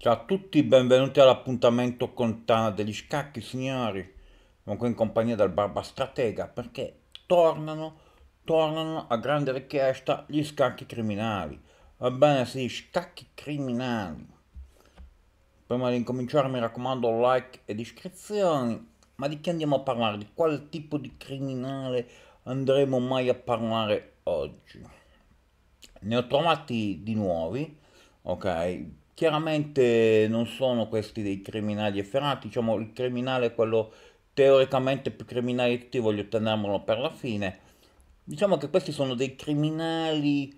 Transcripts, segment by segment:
Ciao a tutti, benvenuti all'appuntamento con Tana degli Scacchi, signori. Sono qui in compagnia del Barba Stratega perché tornano, tornano a grande richiesta gli scacchi criminali. Va bene, sì, scacchi criminali. Prima di incominciare mi raccomando like ed iscrizioni. Ma di che andiamo a parlare? Di quale tipo di criminale andremo mai a parlare oggi? Ne ho trovati di nuovi, ok? Chiaramente non sono questi dei criminali efferati, diciamo il criminale quello teoricamente più criminale di tutti, voglio tenermelo per la fine. Diciamo che questi sono dei criminali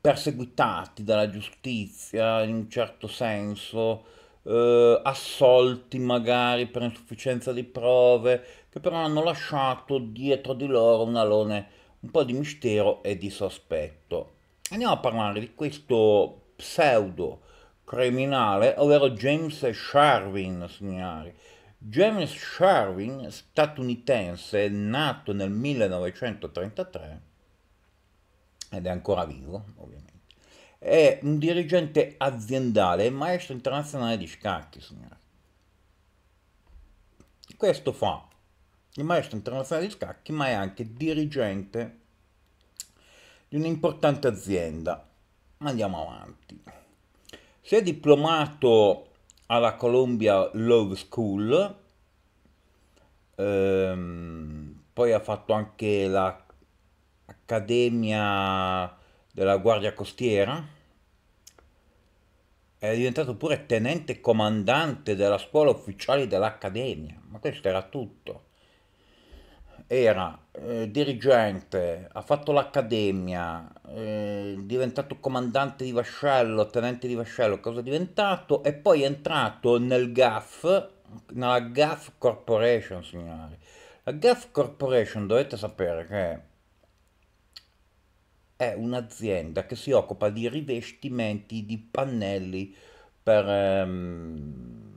perseguitati dalla giustizia in un certo senso, eh, assolti magari per insufficienza di prove, che però hanno lasciato dietro di loro un alone un po' di mistero e di sospetto. Andiamo a parlare di questo pseudo criminale, ovvero James Sharvin, signori. James Sharvin, statunitense, nato nel 1933 ed è ancora vivo, ovviamente. È un dirigente aziendale e maestro internazionale di scacchi, signori. Questo fa il maestro internazionale di scacchi, ma è anche dirigente di un'importante azienda. Andiamo avanti. Si è diplomato alla Columbia Law School, ehm, poi ha fatto anche l'Accademia della Guardia Costiera, è diventato pure tenente comandante della scuola ufficiale dell'Accademia, ma questo era tutto era eh, dirigente, ha fatto l'accademia, eh, diventato comandante di vascello, tenente di vascello, cosa è diventato, e poi è entrato nel GAF, nella GAF Corporation, signori. La GAF Corporation dovete sapere che è un'azienda che si occupa di rivestimenti di pannelli per ehm,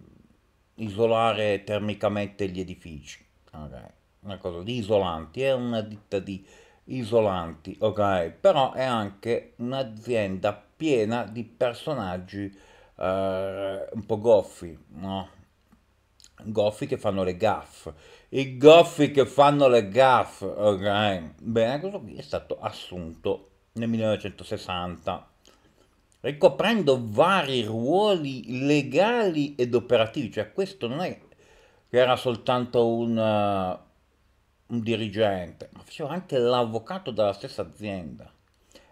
isolare termicamente gli edifici. Okay una cosa di isolanti, è una ditta di isolanti, ok? Però è anche un'azienda piena di personaggi eh, un po' goffi, no? Goffi che fanno le gaff, i goffi che fanno le gaff, ok? Bene, questo qui è stato assunto nel 1960 ricoprendo ecco, vari ruoli legali ed operativi, cioè questo non è che era soltanto un, eh, un dirigente, ma faceva anche l'avvocato della stessa azienda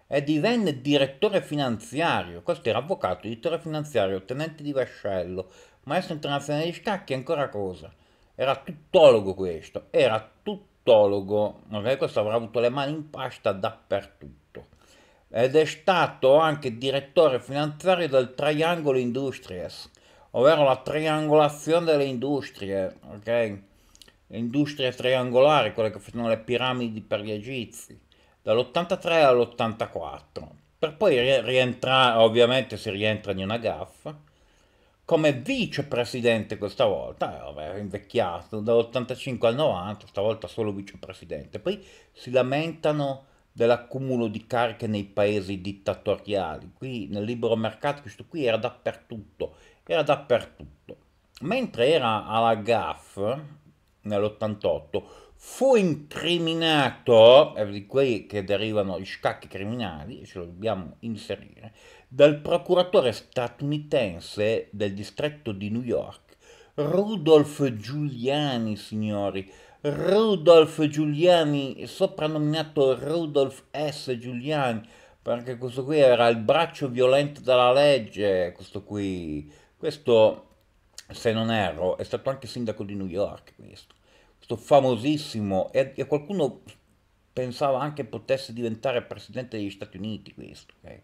e divenne direttore finanziario, questo era avvocato, direttore finanziario, tenente di vascello, maestro internazionale di scacchi, ancora cosa? Era tuttologo questo, era tuttologo, okay? questo avrà avuto le mani in pasta dappertutto. Ed è stato anche direttore finanziario del Triangle Industries, ovvero la triangolazione delle industrie, ok? l'industria triangolare, quella che facevano le piramidi per gli egizi, dall'83 all'84, per poi rientrare, ovviamente si rientra in una gaffa, come vicepresidente questa volta, eh, invecchiato, dall'85 al 90, stavolta solo vicepresidente, poi si lamentano dell'accumulo di cariche nei paesi dittatoriali, qui nel libero mercato questo qui era dappertutto, era dappertutto. Mentre era alla GAF, nell'88, fu incriminato, è di quei che derivano gli scacchi criminali, ce lo dobbiamo inserire, dal procuratore statunitense del distretto di New York, Rudolf Giuliani, signori, Rudolf Giuliani, soprannominato Rudolf S. Giuliani, perché questo qui era il braccio violento della legge, questo qui, questo se non erro, è stato anche sindaco di New York questo, questo famosissimo, e, e qualcuno pensava anche potesse diventare presidente degli Stati Uniti questo. Okay?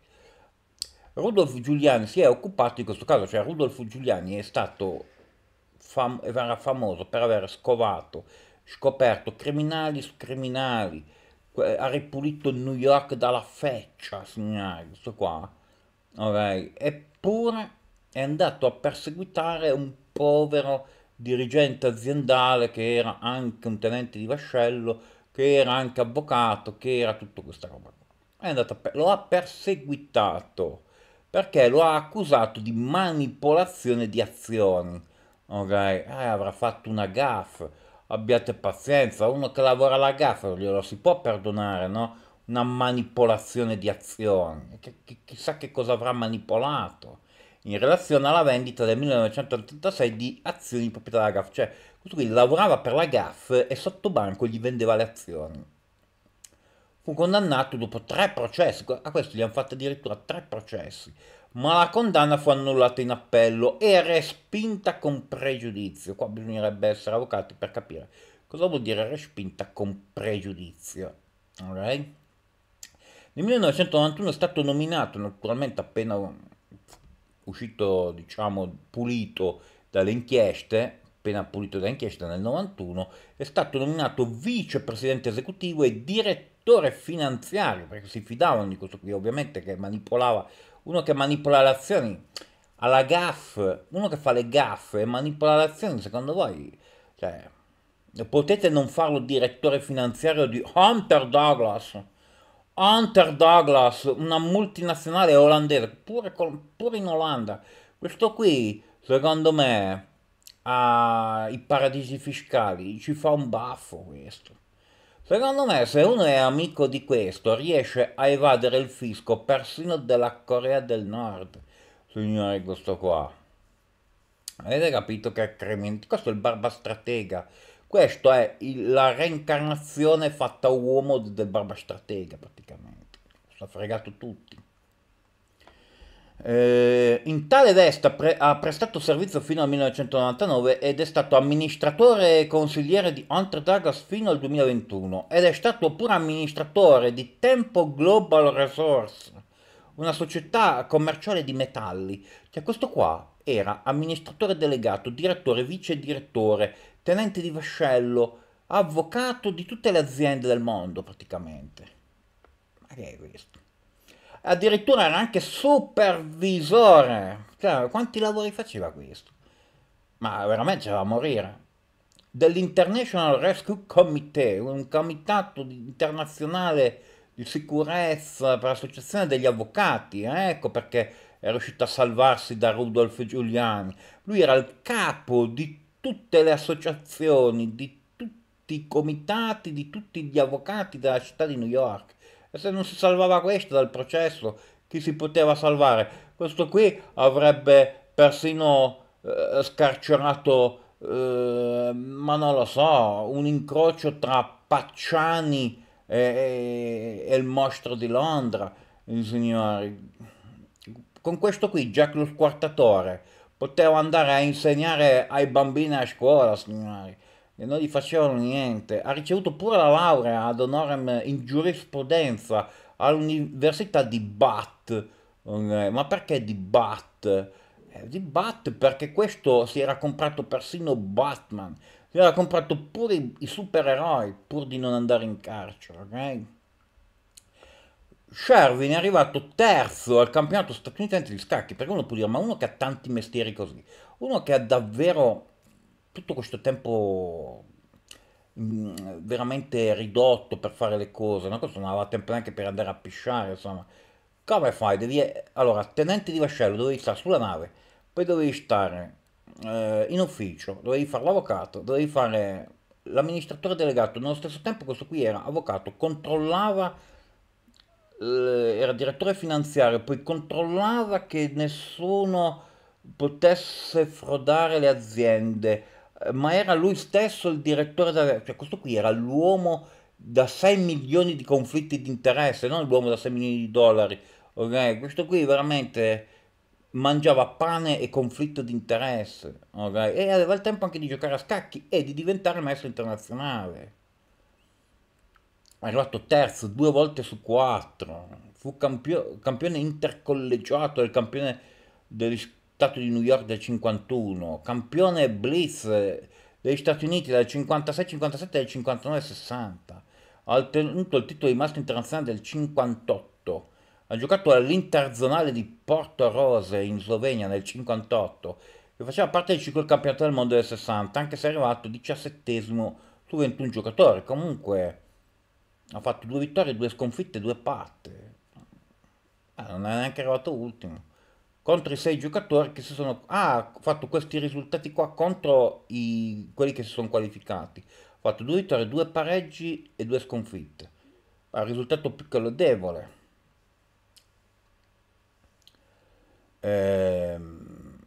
Rudolf Giuliani si è occupato di questo caso, cioè Rudolf Giuliani è stato fam- era famoso per aver scovato, scoperto criminali su criminali, ha ripulito New York dalla feccia, signori, questo qua, okay? eppure è andato a perseguitare un povero dirigente aziendale che era anche un tenente di vascello, che era anche avvocato, che era tutta questa roba. Per... lo ha perseguitato perché lo ha accusato di manipolazione di azioni. Ok, eh, avrà fatto una gaffa. Abbiate pazienza, uno che lavora alla gaffa glielo si può perdonare, no? Una manipolazione di azioni. ch- chissà che cosa avrà manipolato in relazione alla vendita del 1986 di azioni di proprietà della GAF, cioè questo qui lavorava per la GAF e sotto banco gli vendeva le azioni. Fu condannato dopo tre processi, a questo gli hanno fatto addirittura tre processi, ma la condanna fu annullata in appello e respinta con pregiudizio. Qua bisognerebbe essere avvocati per capire cosa vuol dire respinta con pregiudizio. Okay? Nel 1991 è stato nominato, naturalmente appena uscito diciamo pulito dalle inchieste, appena pulito dalle inchieste nel 91, è stato nominato vicepresidente esecutivo e direttore finanziario, perché si fidavano di questo qui, ovviamente che manipolava, uno che manipola le azioni alla GAF, uno che fa le GAF e manipola le azioni, secondo voi, cioè, potete non farlo direttore finanziario di Hunter Douglas? Hunter Douglas, una multinazionale olandese, pure, con, pure in Olanda. Questo qui, secondo me, ha i paradisi fiscali, ci fa un baffo questo. Secondo me, se uno è amico di questo, riesce a evadere il fisco persino della Corea del Nord, signore questo qua. Avete capito che è cremente? Questo è il barba stratega questo è il, la reincarnazione fatta uomo del Barbastratega praticamente, sta fregato tutti. Eh, in tale veste pre- ha prestato servizio fino al 1999 ed è stato amministratore e consigliere di Hunter Douglas fino al 2021 ed è stato pure amministratore di Tempo Global Resource, una società commerciale di metalli. Cioè questo qua era amministratore delegato, direttore, vice direttore, tenente di vascello, avvocato di tutte le aziende del mondo praticamente. Ma che è questo? Addirittura era anche supervisore. Cioè, quanti lavori faceva questo? Ma veramente c'era a morire. Dell'International Rescue Committee, un comitato internazionale di sicurezza per l'associazione degli avvocati, eh? ecco perché è riuscito a salvarsi da Rudolf Giuliani. Lui era il capo di tutte le associazioni, di tutti i comitati, di tutti gli avvocati della città di New York. E se non si salvava questo dal processo, chi si poteva salvare? Questo qui avrebbe persino eh, scarcerato, eh, ma non lo so, un incrocio tra Pacciani e, e, e il mostro di Londra, signori. Con questo qui, Jack lo squartatore, Potevo andare a insegnare ai bambini a scuola, signori, e non gli facevano niente. Ha ricevuto pure la laurea ad honorem in giurisprudenza all'università di Bath. Eh, ma perché di Bath? Eh, di Bath perché questo si era comprato persino Batman, si era comprato pure i supereroi pur di non andare in carcere, ok? Sherwin è arrivato terzo al campionato statunitense di scacchi, perché uno può dire, ma uno che ha tanti mestieri così, uno che ha davvero tutto questo tempo mm, veramente ridotto per fare le cose, una cosa non aveva tempo neanche per andare a pisciare, insomma, come fai? Devi... Allora, tenente di vascello, dovevi stare sulla nave, poi dovevi stare eh, in ufficio, dovevi fare l'avvocato, dovevi fare l'amministratore delegato, nello stesso tempo questo qui era avvocato, controllava era direttore finanziario, poi controllava che nessuno potesse frodare le aziende, ma era lui stesso il direttore, da, cioè questo qui era l'uomo da 6 milioni di conflitti di interesse, non l'uomo da 6 milioni di dollari, okay? questo qui veramente mangiava pane e conflitto di interesse okay? e aveva il tempo anche di giocare a scacchi e di diventare maestro internazionale è arrivato terzo due volte su quattro, fu campio- campione intercollegiato del campione degli Stati di New York del 51, campione Blitz degli Stati Uniti dal 56-57 e del 59-60, ha ottenuto il titolo di master internazionale del 58, ha giocato all'Interzonale di Porto Rose in Slovenia nel 58, e faceva parte del ciclo campionato del mondo del 60, anche se è arrivato 17 su 21 giocatori, comunque ha fatto due vittorie, due sconfitte, due parte. ah, non è neanche arrivato ultimo, contro i sei giocatori che si sono... Ah, ha fatto questi risultati qua contro i, quelli che si sono qualificati, ha fatto due vittorie, due pareggi e due sconfitte, ha risultato più che lodevole. Ehm,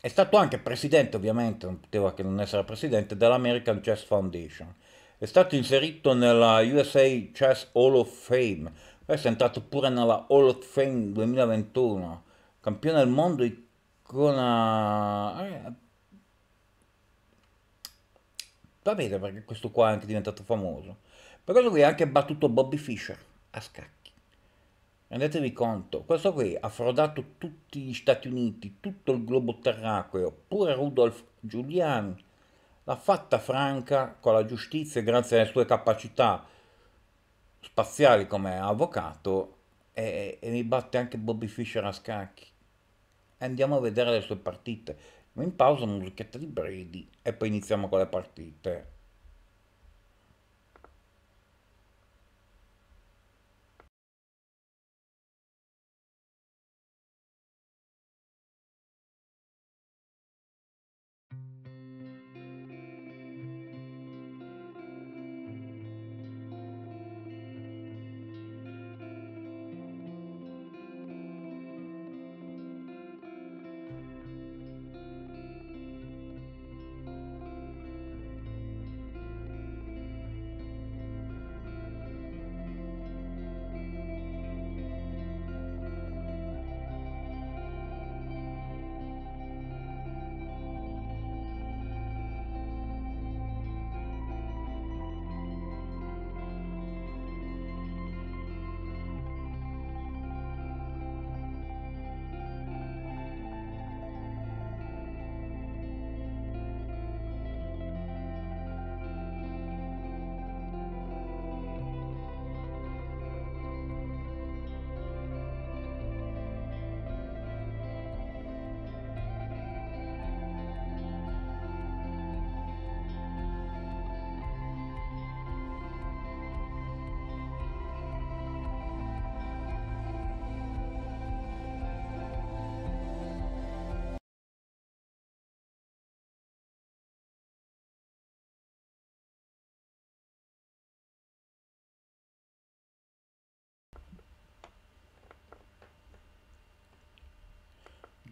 è stato anche presidente, ovviamente, non poteva che non essere presidente, dell'American Chess Foundation è stato inserito nella USA Chess Hall of Fame, questo è entrato pure nella Hall of Fame 2021, campione del mondo, icona... Eh, va perché questo qua è anche diventato famoso. Per questo qui ha anche battuto Bobby Fischer a scacchi. Rendetevi conto, questo qui ha frodato tutti gli Stati Uniti, tutto il globo terracqueo, pure Rudolf Giuliani l'ha fatta franca con la giustizia grazie alle sue capacità spaziali come avvocato e, e mi batte anche Bobby Fischer a scacchi. Andiamo a vedere le sue partite. In pausa musichetta di Brady e poi iniziamo con le partite.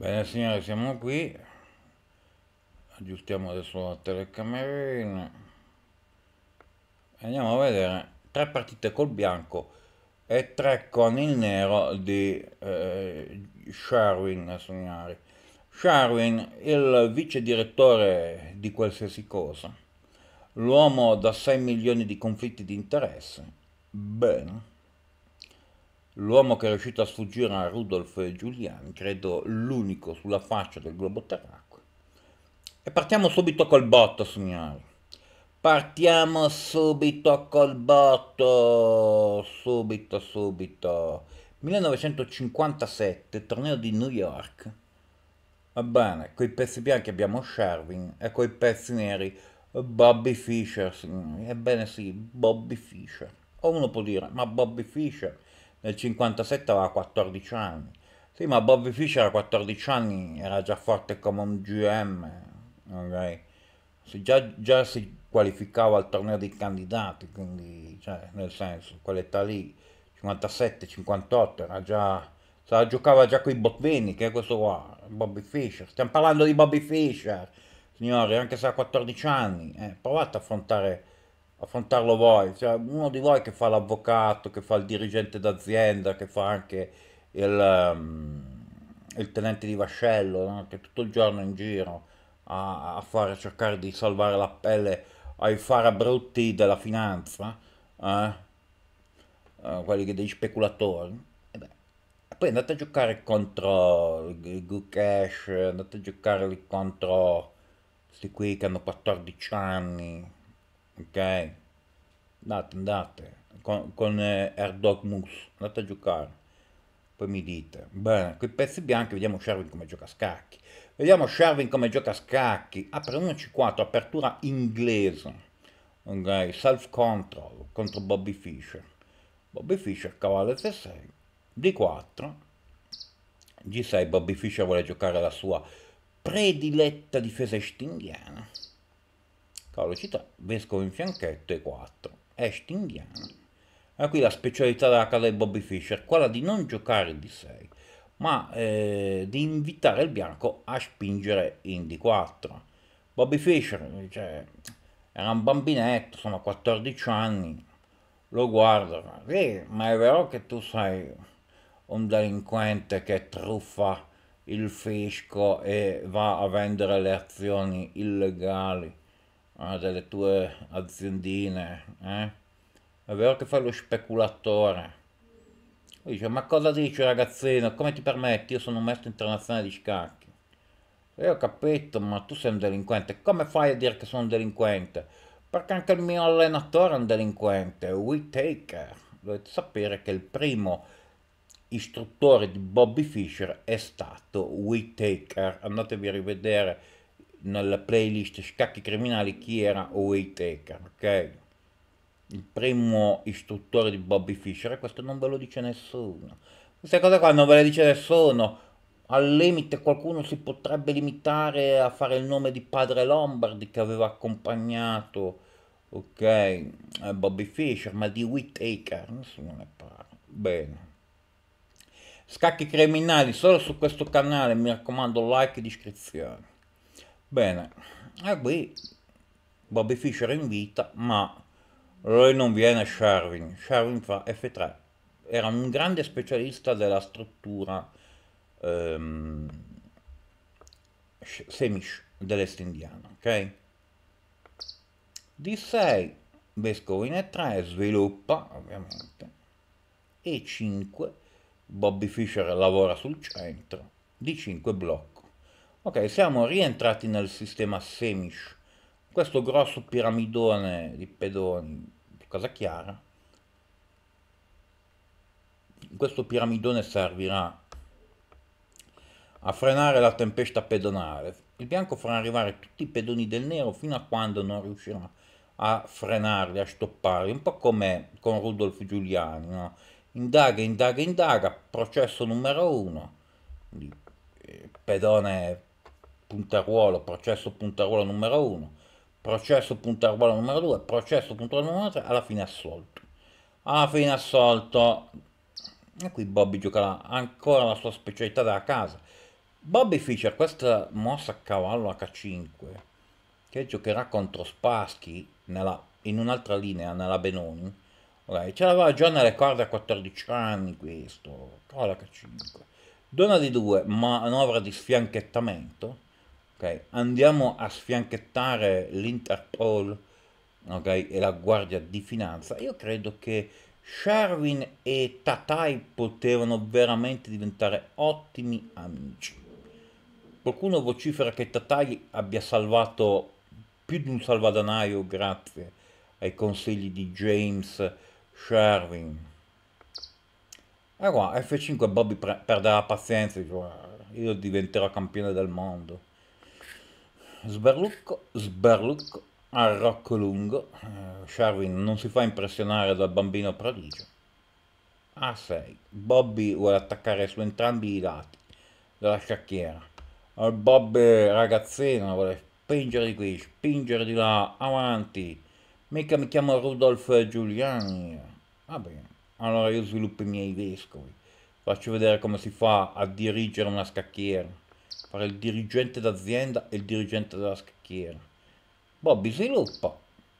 Bene signore, siamo qui, aggiustiamo adesso la telecamerina, andiamo a vedere tre partite col bianco e tre con il nero di eh, Sharwin, signori. Sharwin, il vice direttore di qualsiasi cosa, l'uomo da 6 milioni di conflitti di interesse, bene l'uomo che è riuscito a sfuggire a Rudolf Giuliani, credo l'unico sulla faccia del globo terracqueo. E partiamo subito col botto, signori. Partiamo subito col botto, subito, subito. 1957, torneo di New York. Va bene, coi pezzi bianchi abbiamo Sherwin e coi pezzi neri Bobby Fischer, signori. Ebbene sì, Bobby Fischer. O uno può dire, ma Bobby Fischer nel 57 aveva 14 anni. Sì, ma Bobby Fischer a 14 anni era già forte come un GM, ok? Si già, già, si qualificava al torneo dei candidati, quindi, cioè, nel senso, quell'età lì, 57-58, era già... Se la giocava già con i Botvini, che è questo qua, Bobby Fischer. Stiamo parlando di Bobby Fischer, signori, anche se ha 14 anni. Eh, provate a affrontare affrontarlo voi, cioè uno di voi che fa l'avvocato, che fa il dirigente d'azienda, che fa anche il, um, il tenente di vascello, no? che tutto il giorno è in giro a, a fare, a cercare di salvare la pelle ai farabrutti della finanza, eh? Eh, quelli che degli speculatori. E, beh, poi andate a giocare contro il Gukesh, andate a giocare contro questi qui che hanno 14 anni ok? Andate, andate, con, con eh, Erdogmus, andate a giocare, poi mi dite. Bene, con i pezzi bianchi vediamo Sherwin come gioca a scacchi. Vediamo Sherwin come gioca a scacchi, apre 1-4, apertura inglese, ok? Self control contro Bobby Fischer. Bobby Fischer cavallo F6, D4, G6, Bobby Fischer vuole giocare la sua prediletta difesa estinghiana Calocità, vescovo in fianchetto e 4. Estinghiano. E qui la specialità della casa di Bobby Fischer, quella di non giocare di 6, ma eh, di invitare il bianco a spingere in D4. Bobby Fischer cioè, era un bambinetto, insomma 14 anni, lo guarda, sì, ma è vero che tu sei un delinquente che truffa il fisco e va a vendere le azioni illegali ah, delle tue aziendine, eh? è vero che fai lo speculatore. Lui dice, ma cosa dici ragazzino, come ti permetti, io sono un maestro internazionale di scacchi. E io ho capito, ma tu sei un delinquente, come fai a dire che sono un delinquente? Perché anche il mio allenatore è un delinquente, We Taker. Dovete sapere che il primo istruttore di Bobby Fischer è stato We Taker. Andatevi a rivedere nella playlist Scacchi Criminali chi era Waytaker, ok? Il primo istruttore di Bobby Fischer, e questo non ve lo dice nessuno. Queste cose qua non ve le dice nessuno. Al limite qualcuno si potrebbe limitare a fare il nome di padre Lombardi che aveva accompagnato, ok, eh, Bobby Fischer, ma di Whittaker nessuno ne parla. Bene. Scacchi criminali solo su questo canale, mi raccomando like e iscrizione. Bene, e qui Bobby Fischer invita, ma lui non viene Sharwin. Sharwin fa F3. Era un grande specialista della struttura ehm, semish dell'est indiana, ok? D6, Vescovo in E3, sviluppa, ovviamente. E5, Bobby Fischer lavora sul centro. D5 blocco. Ok, siamo rientrati nel sistema Semish, questo grosso piramidone di pedoni, cosa chiara. Questo piramidone servirà a frenare la tempesta pedonale. Il bianco farà arrivare tutti i pedoni del nero fino a quando non riuscirà a frenarli, a stopparli, un po' come con Rudolf Giuliani, no? Indaga, indaga, indaga, processo numero uno, eh, pedone puntaruolo, processo puntaruolo numero 1, processo puntaruolo numero 2, processo puntaruolo numero 3, alla fine assolto. Alla fine assolto, e qui Bobby giocherà ancora la sua specialità della casa. Bobby Fischer, questa mossa a cavallo H5, che giocherà contro Spaschi nella, in un'altra linea, nella Benoni, okay, ce l'aveva già nelle corde a 14 anni questo, cavallo H5. Donna di 2, manovra di sfianchettamento Okay. Andiamo a sfianchettare l'Interpol okay, e la Guardia di Finanza. Io credo che Sherwin e Tatai potevano veramente diventare ottimi amici. Qualcuno vocifera che Tatai abbia salvato più di un salvadanaio grazie ai consigli di James Sherwin. E qua F5 Bobby perde la pazienza, io diventerò campione del mondo. Sberlucco, Sberlucco, arrocco Lungo, eh, Sharwin non si fa impressionare dal bambino prodigio. A6, Bobby vuole attaccare su entrambi i lati della scacchiera. Il Bob ragazzino vuole spingere di qui, spingere di là, avanti. Mica mi chiamo Rudolf Giuliani. Va bene, allora io sviluppo i miei vescovi. Faccio vedere come si fa a dirigere una scacchiera fra il dirigente d'azienda e il dirigente della scacchiera. Bobby sviluppa.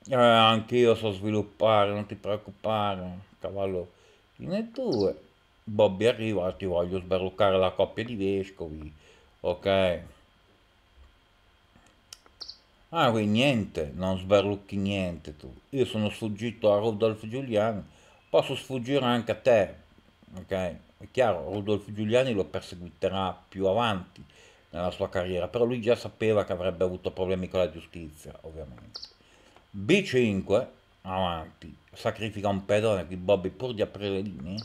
Eh, anche io so sviluppare, non ti preoccupare, cavallo. In due. Bobby arriva, ti voglio sbarruccare la coppia di vescovi. Ok. Ah, qui niente, non sbarrucchi niente tu. Io sono sfuggito a Rudolf Giuliani, posso sfuggire anche a te. Ok? È chiaro, Rudolf Giuliani lo perseguiterà più avanti nella sua carriera, però lui già sapeva che avrebbe avuto problemi con la giustizia, ovviamente. B5, avanti, sacrifica un pedone di Bobby pur di aprire le linee.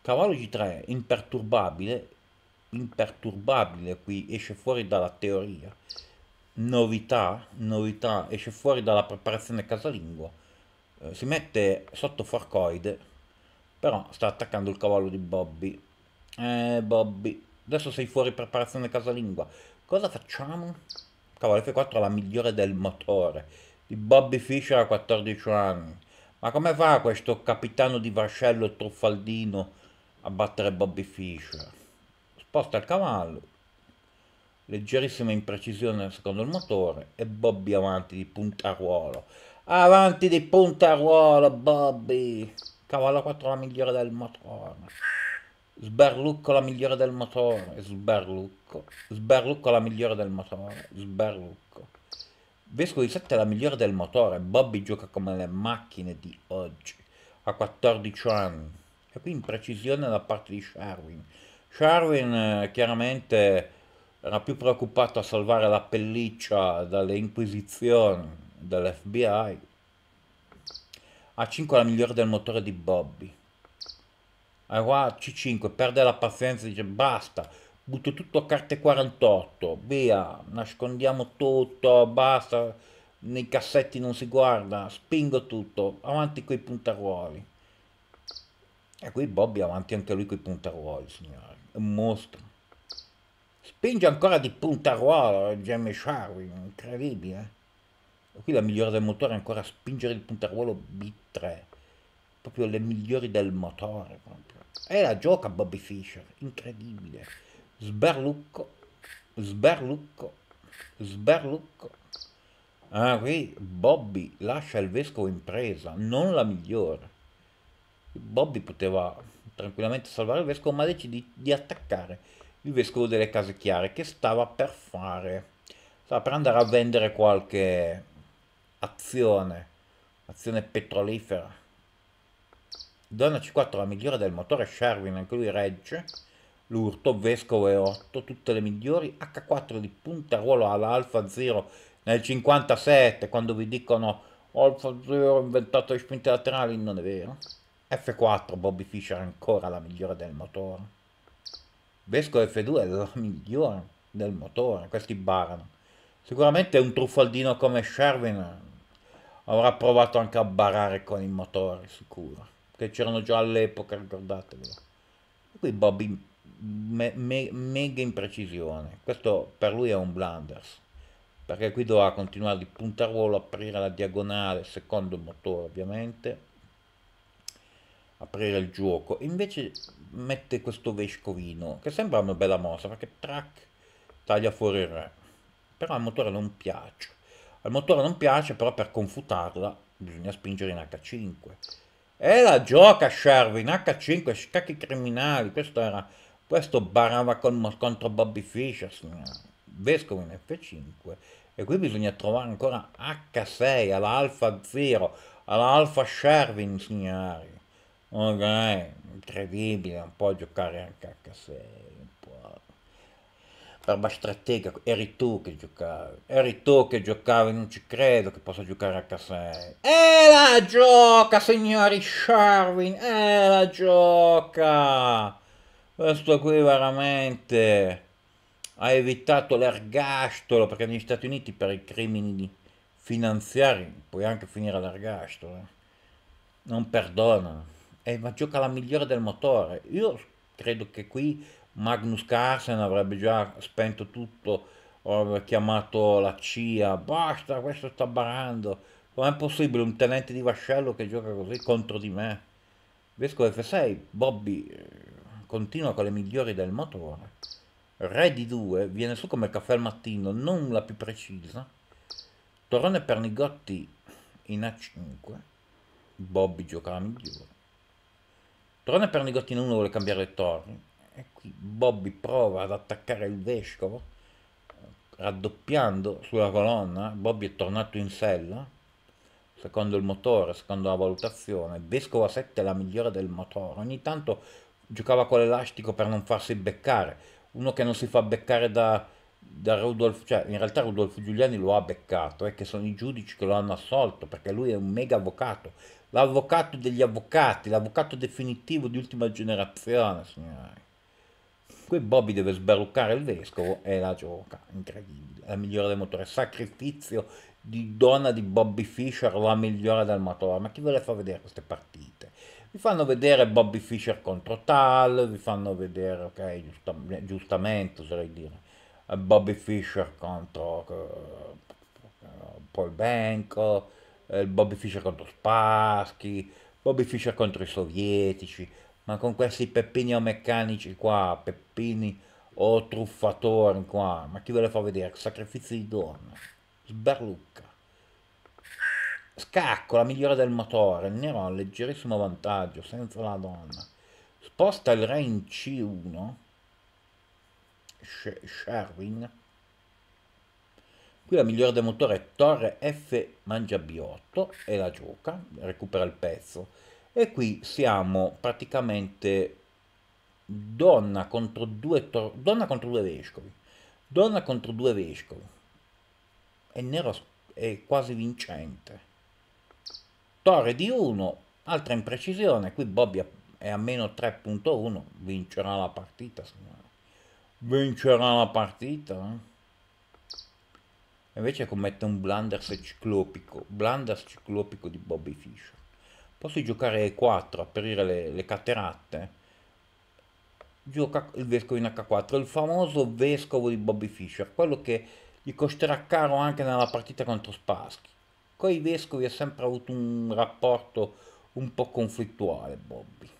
Cavallo G3, imperturbabile, imperturbabile qui, esce fuori dalla teoria. Novità, novità, esce fuori dalla preparazione casalingo. Eh, si mette sotto forcoide, però sta attaccando il cavallo di Bobby. Eh, Bobby, Adesso sei fuori preparazione casalinga. Cosa facciamo? Cavolo, F4 è la migliore del motore. Di Bobby Fischer a 14 anni. Ma come fa questo capitano di vascello truffaldino a battere Bobby Fischer? Sposta il cavallo. Leggerissima imprecisione secondo il motore e Bobby avanti di punta ruolo. Avanti di punta ruolo, Bobby! Cavallo 4 è la migliore del motore sberlucco la migliore del motore, sberlucco, sberlucco la migliore del motore, sberlucco. Vescovi 7 è la migliore del motore, Bobby gioca come le macchine di oggi, a 14 anni. E qui imprecisione da parte di Sharwin. Sharwin eh, chiaramente era più preoccupato a salvare la pelliccia dalle inquisizioni dell'FBI. A 5 è la migliore del motore di Bobby. Arua C5, perde la pazienza, dice basta, butto tutto a carte 48, via, nascondiamo tutto, basta, nei cassetti non si guarda, spingo tutto, avanti coi puntaruoli. E qui Bobby avanti anche lui coi puntaruoli, signori, è un mostro. Spinge ancora di puntaruolo Jamie Sharwin, incredibile. E qui la migliore del motore è ancora spingere il puntaruolo B3, proprio le migliori del motore. Proprio. E la gioca Bobby Fischer, incredibile. Sberlucco, sberlucco, sberlucco. Ah, qui Bobby lascia il vescovo in presa, non la migliore. Bobby poteva tranquillamente salvare il vescovo, ma decide di, di attaccare il vescovo delle case chiare che stava per fare, stava per andare a vendere qualche azione, azione petrolifera c 4 la migliore del motore Sherwin, anche lui Regge, l'urto, Vescovo e 8, tutte le migliori, H4 di punta ruolo all'Alfa 0 nel 57, quando vi dicono Alfa 0 inventato le spinte laterali, non è vero. F4 Bobby Fischer ancora la migliore del motore. Vescovo F2 è la migliore del motore, questi barano. Sicuramente un truffaldino come Sherwin avrà provato anche a barare con il motore, sicuro che c'erano già all'epoca, ricordatevelo. Qui Bobby me, me, mega imprecisione, questo per lui è un blunders, perché qui doveva continuare di puntaruolo, aprire la diagonale, secondo il motore ovviamente, aprire il gioco, invece mette questo vescovino, che sembra una bella mossa, perché track taglia fuori il re, però al motore non piace. Al motore non piace, però per confutarla bisogna spingere in H5 e la gioca Sherwin, H5, scacchi criminali, questo era, questo barava con, contro Bobby Fischer, vescovo in F5, e qui bisogna trovare ancora H6, all'Alfa Zero, all'Alfa Sherwin, signori. Ok, incredibile, non può giocare anche H6 roba strategica, eri tu che giocavi, eri tu che giocavi, non ci credo che possa giocare a K6. E la gioca, signori Sharwin, e la gioca! Questo qui veramente ha evitato l'ergastolo, perché negli Stati Uniti per i crimini finanziari puoi anche finire all'ergastolo, eh. non perdonano. Eh, ma gioca la migliore del motore. Io credo che qui Magnus Carlsen avrebbe già spento tutto, avrebbe chiamato la CIA, basta, questo sta barando, com'è possibile un tenente di vascello che gioca così contro di me? Vescovo F6, Bobby eh, continua con le migliori del motore, re di 2, viene su come caffè al mattino, non la più precisa, Torone Pernigotti in A5, Bobby gioca la migliore, Torone Pernigotti in 1 vuole cambiare le torri, e qui Bobby prova ad attaccare il vescovo, raddoppiando sulla colonna. Bobby è tornato in sella, secondo il motore, secondo la valutazione. Vescovo a 7 è la migliore del motore. Ogni tanto giocava con l'elastico per non farsi beccare. Uno che non si fa beccare da, da Rudolf, cioè in realtà Rudolf Giuliani lo ha beccato, è che sono i giudici che lo hanno assolto, perché lui è un mega avvocato, l'avvocato degli avvocati, l'avvocato definitivo di ultima generazione, signori. Qui Bobby deve sbarruccare il vescovo e la gioca, incredibile, la migliore del motore, sacrificio di donna di Bobby Fischer, la migliore del motore, ma chi ve le fa vedere queste partite? Vi fanno vedere Bobby Fischer contro Tal, vi fanno vedere, ok, giustam- giustamente oserei dire, Bobby Fischer contro uh, Paul Benko, eh, Bobby Fischer contro Spassky, Bobby Fischer contro i sovietici, ma con questi peppini o meccanici qua, peppini o truffatori qua, ma chi ve le fa vedere? Sacrifizi di donna, sberlucca. Scacco, la migliore del motore, il nero ha un leggerissimo vantaggio, senza la donna. Sposta il re in C1, Sh Sherwin. Qui la migliore del motore è torre F mangia B8 e la gioca, recupera il pezzo e qui siamo praticamente donna contro due, tor- donna contro due vescovi, donna contro due vescovi, e Nero è quasi vincente. Torre di 1, altra imprecisione, qui Bobby è a meno 3.1, vincerà la partita, signore. Vincerà la partita? Eh? Invece commette un blunder ciclopico, blunder ciclopico di Bobby Fischer posso giocare E4, aprire le, le cateratte. Gioca il vescovo in H4, il famoso vescovo di Bobby Fischer, quello che gli costerà caro anche nella partita contro Spassky. Con i vescovi ha sempre avuto un rapporto un po' conflittuale Bobby.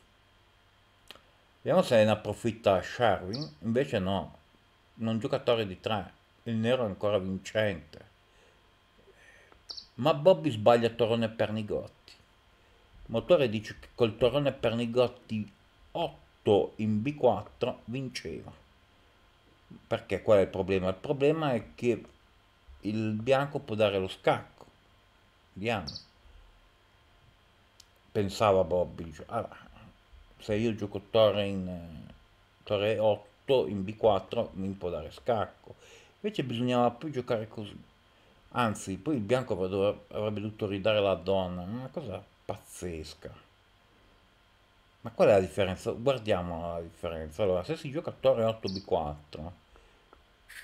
Vediamo se ne approfitta Sherwin, invece no, non giocatore di 3, il nero è ancora vincente. Ma Bobby sbaglia torrone Torone Pernigotti motore dice che col torrone Pernigotti 8 in B4 vinceva. Perché qual è il problema? Il problema è che il bianco può dare lo scacco. Vediamo. Pensava Bobby, allora, ah, se io gioco torre in torre 8 in B4 mi può dare scacco. Invece bisognava più giocare così. Anzi, poi il bianco avrebbe dovuto ridare la donna, una cosa pazzesca. Ma qual è la differenza? Guardiamo la differenza. Allora, se si gioca a torre 8b4,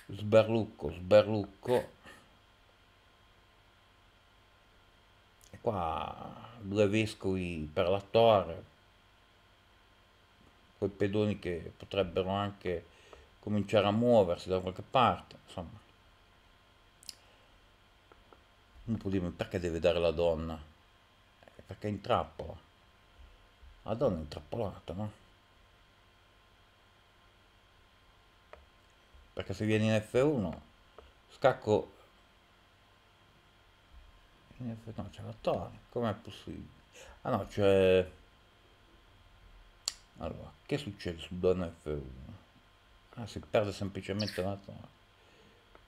sberlucco, sberlucco, e qua due vescovi per la torre, quei pedoni che potrebbero anche cominciare a muoversi da qualche parte, insomma. Un po' dimmi perché deve dare la donna? Perché intrappola in La donna è intrappolata, no? Perché se viene in F1, scacco... In F1 no, c'è la torre, com'è possibile? Ah no, c'è... Allora, che succede su donna F1? Ah, si perde semplicemente la torre.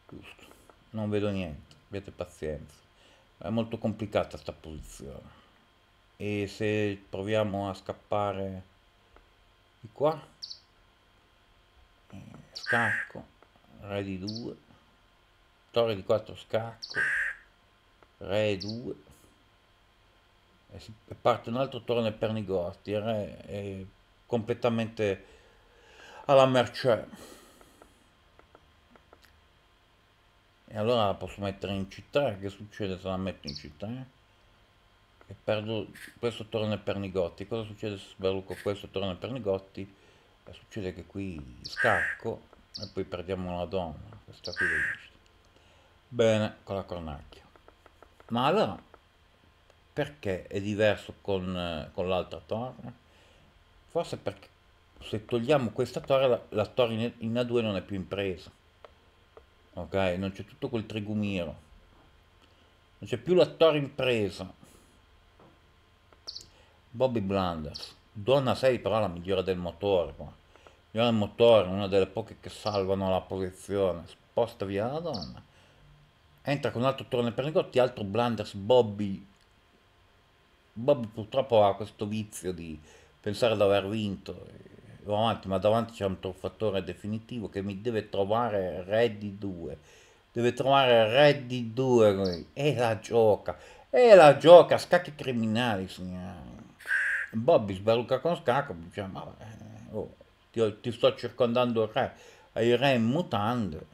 Giusto. Non vedo niente, abbiate pazienza. È molto complicata sta posizione e se proviamo a scappare di qua eh, scacco re di 2 torre di 4 scacco re 2 e parte un altro torne per Nigorti re è completamente alla mercè e allora la posso mettere in città che succede se la metto in città? e perdo, questo torna per Nigotti. Cosa succede se sbaluco questo torna per Nigotti? E eh, succede che qui scacco e poi perdiamo la donna, questa qui Bene, con la cornacchia. Ma allora, perché è diverso con, eh, con l'altra torre? Forse perché se togliamo questa torre, la, la torre in, in A2 non è più impresa. Ok, non c'è tutto quel trigumiro. Non c'è più la torre impresa Bobby Blunders, Donna 6 però la migliore del motore qua. Migliore del motore, una delle poche che salvano la posizione. Sposta via la donna. Entra con un altro turno per negozi, altro Blunders, Bobby. Bobby purtroppo ha questo vizio di pensare di aver vinto. Davanti, ma davanti c'è un truffatore definitivo che mi deve trovare Reddy 2. Deve trovare Reddy 2 e la gioca. E la gioca, scacchi criminali, signori. Bobby sbaluca con Scacco, dice, ma eh, oh, ti, ti, sto circondando il re, il re in mutande,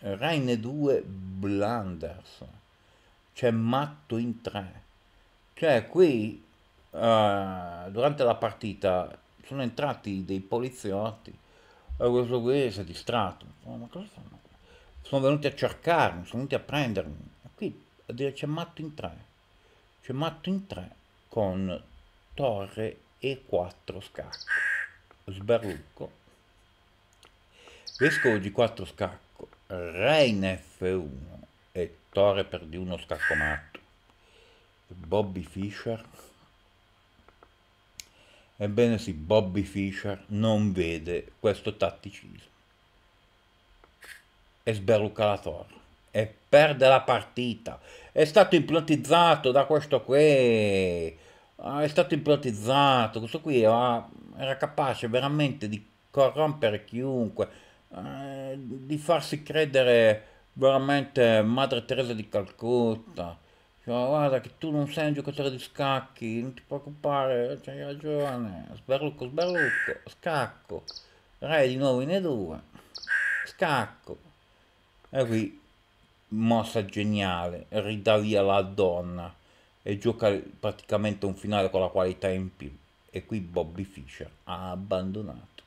il re in due Blanders, c'è matto in tre. Cioè qui, uh, durante la partita, sono entrati dei poliziotti, e questo qui si è distratto, ma cosa fanno? Sono venuti a cercarmi, sono venuti a prendermi. Qui a dire c'è matto in tre, c'è matto in tre con torre e4 scacco, sbarrucco, vescovo di 4 scacco, re in f1 e torre per di 1 scacco matto, Bobby Fischer. Ebbene sì, Bobby Fischer non vede questo tatticismo e sberluca la torre e perde la partita. È stato ipnotizzato da questo qui Ah, è stato ipnotizzato, questo qui era, era capace veramente di corrompere chiunque, eh, di farsi credere veramente Madre Teresa di Calcutta. Cioè, guarda che tu non sei un giocatore di scacchi, non ti preoccupare, c'hai ragione. Sberlucco, sberlucco, scacco. Re di nuovo in E2. Scacco. E qui, mossa geniale, ridà via la donna e gioca praticamente un finale con la qualità in più. E qui Bobby Fischer ha abbandonato.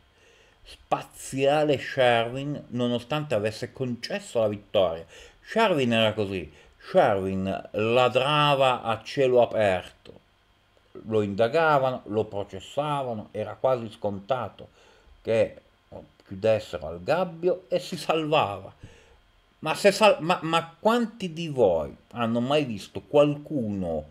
Spaziale Sherwin, nonostante avesse concesso la vittoria. Sherwin era così, Sherwin ladrava a cielo aperto. Lo indagavano, lo processavano, era quasi scontato che chiudessero al gabbio e si salvava ma, sal- ma, ma quanti di voi hanno mai visto qualcuno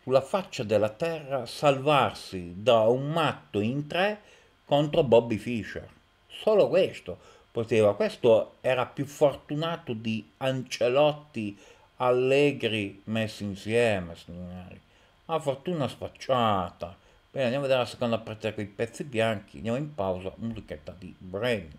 sulla faccia della terra salvarsi da un matto in tre contro Bobby Fischer? Solo questo poteva, questo era più fortunato di Ancelotti allegri messi insieme, signori. La fortuna sfacciata. Bene, andiamo a vedere la seconda parte con i pezzi bianchi. Andiamo in pausa, musichetta di Brain.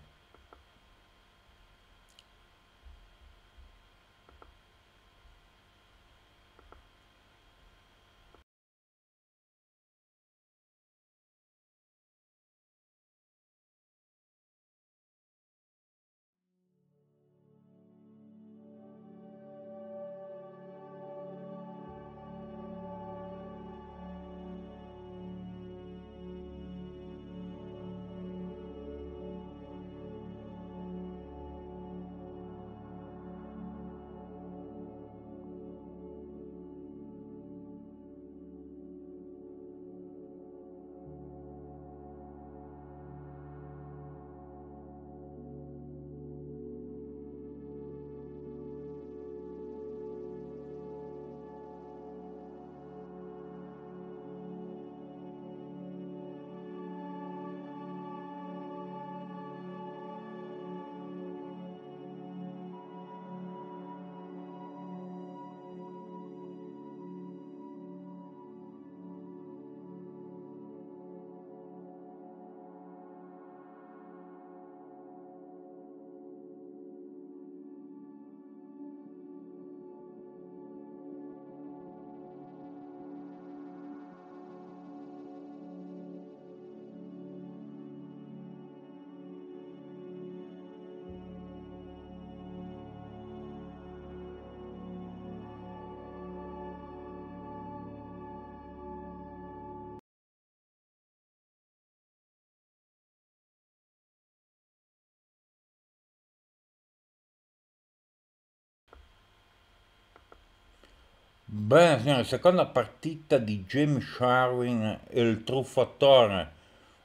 Bene, signori, seconda partita di James Sharwin il truffatore,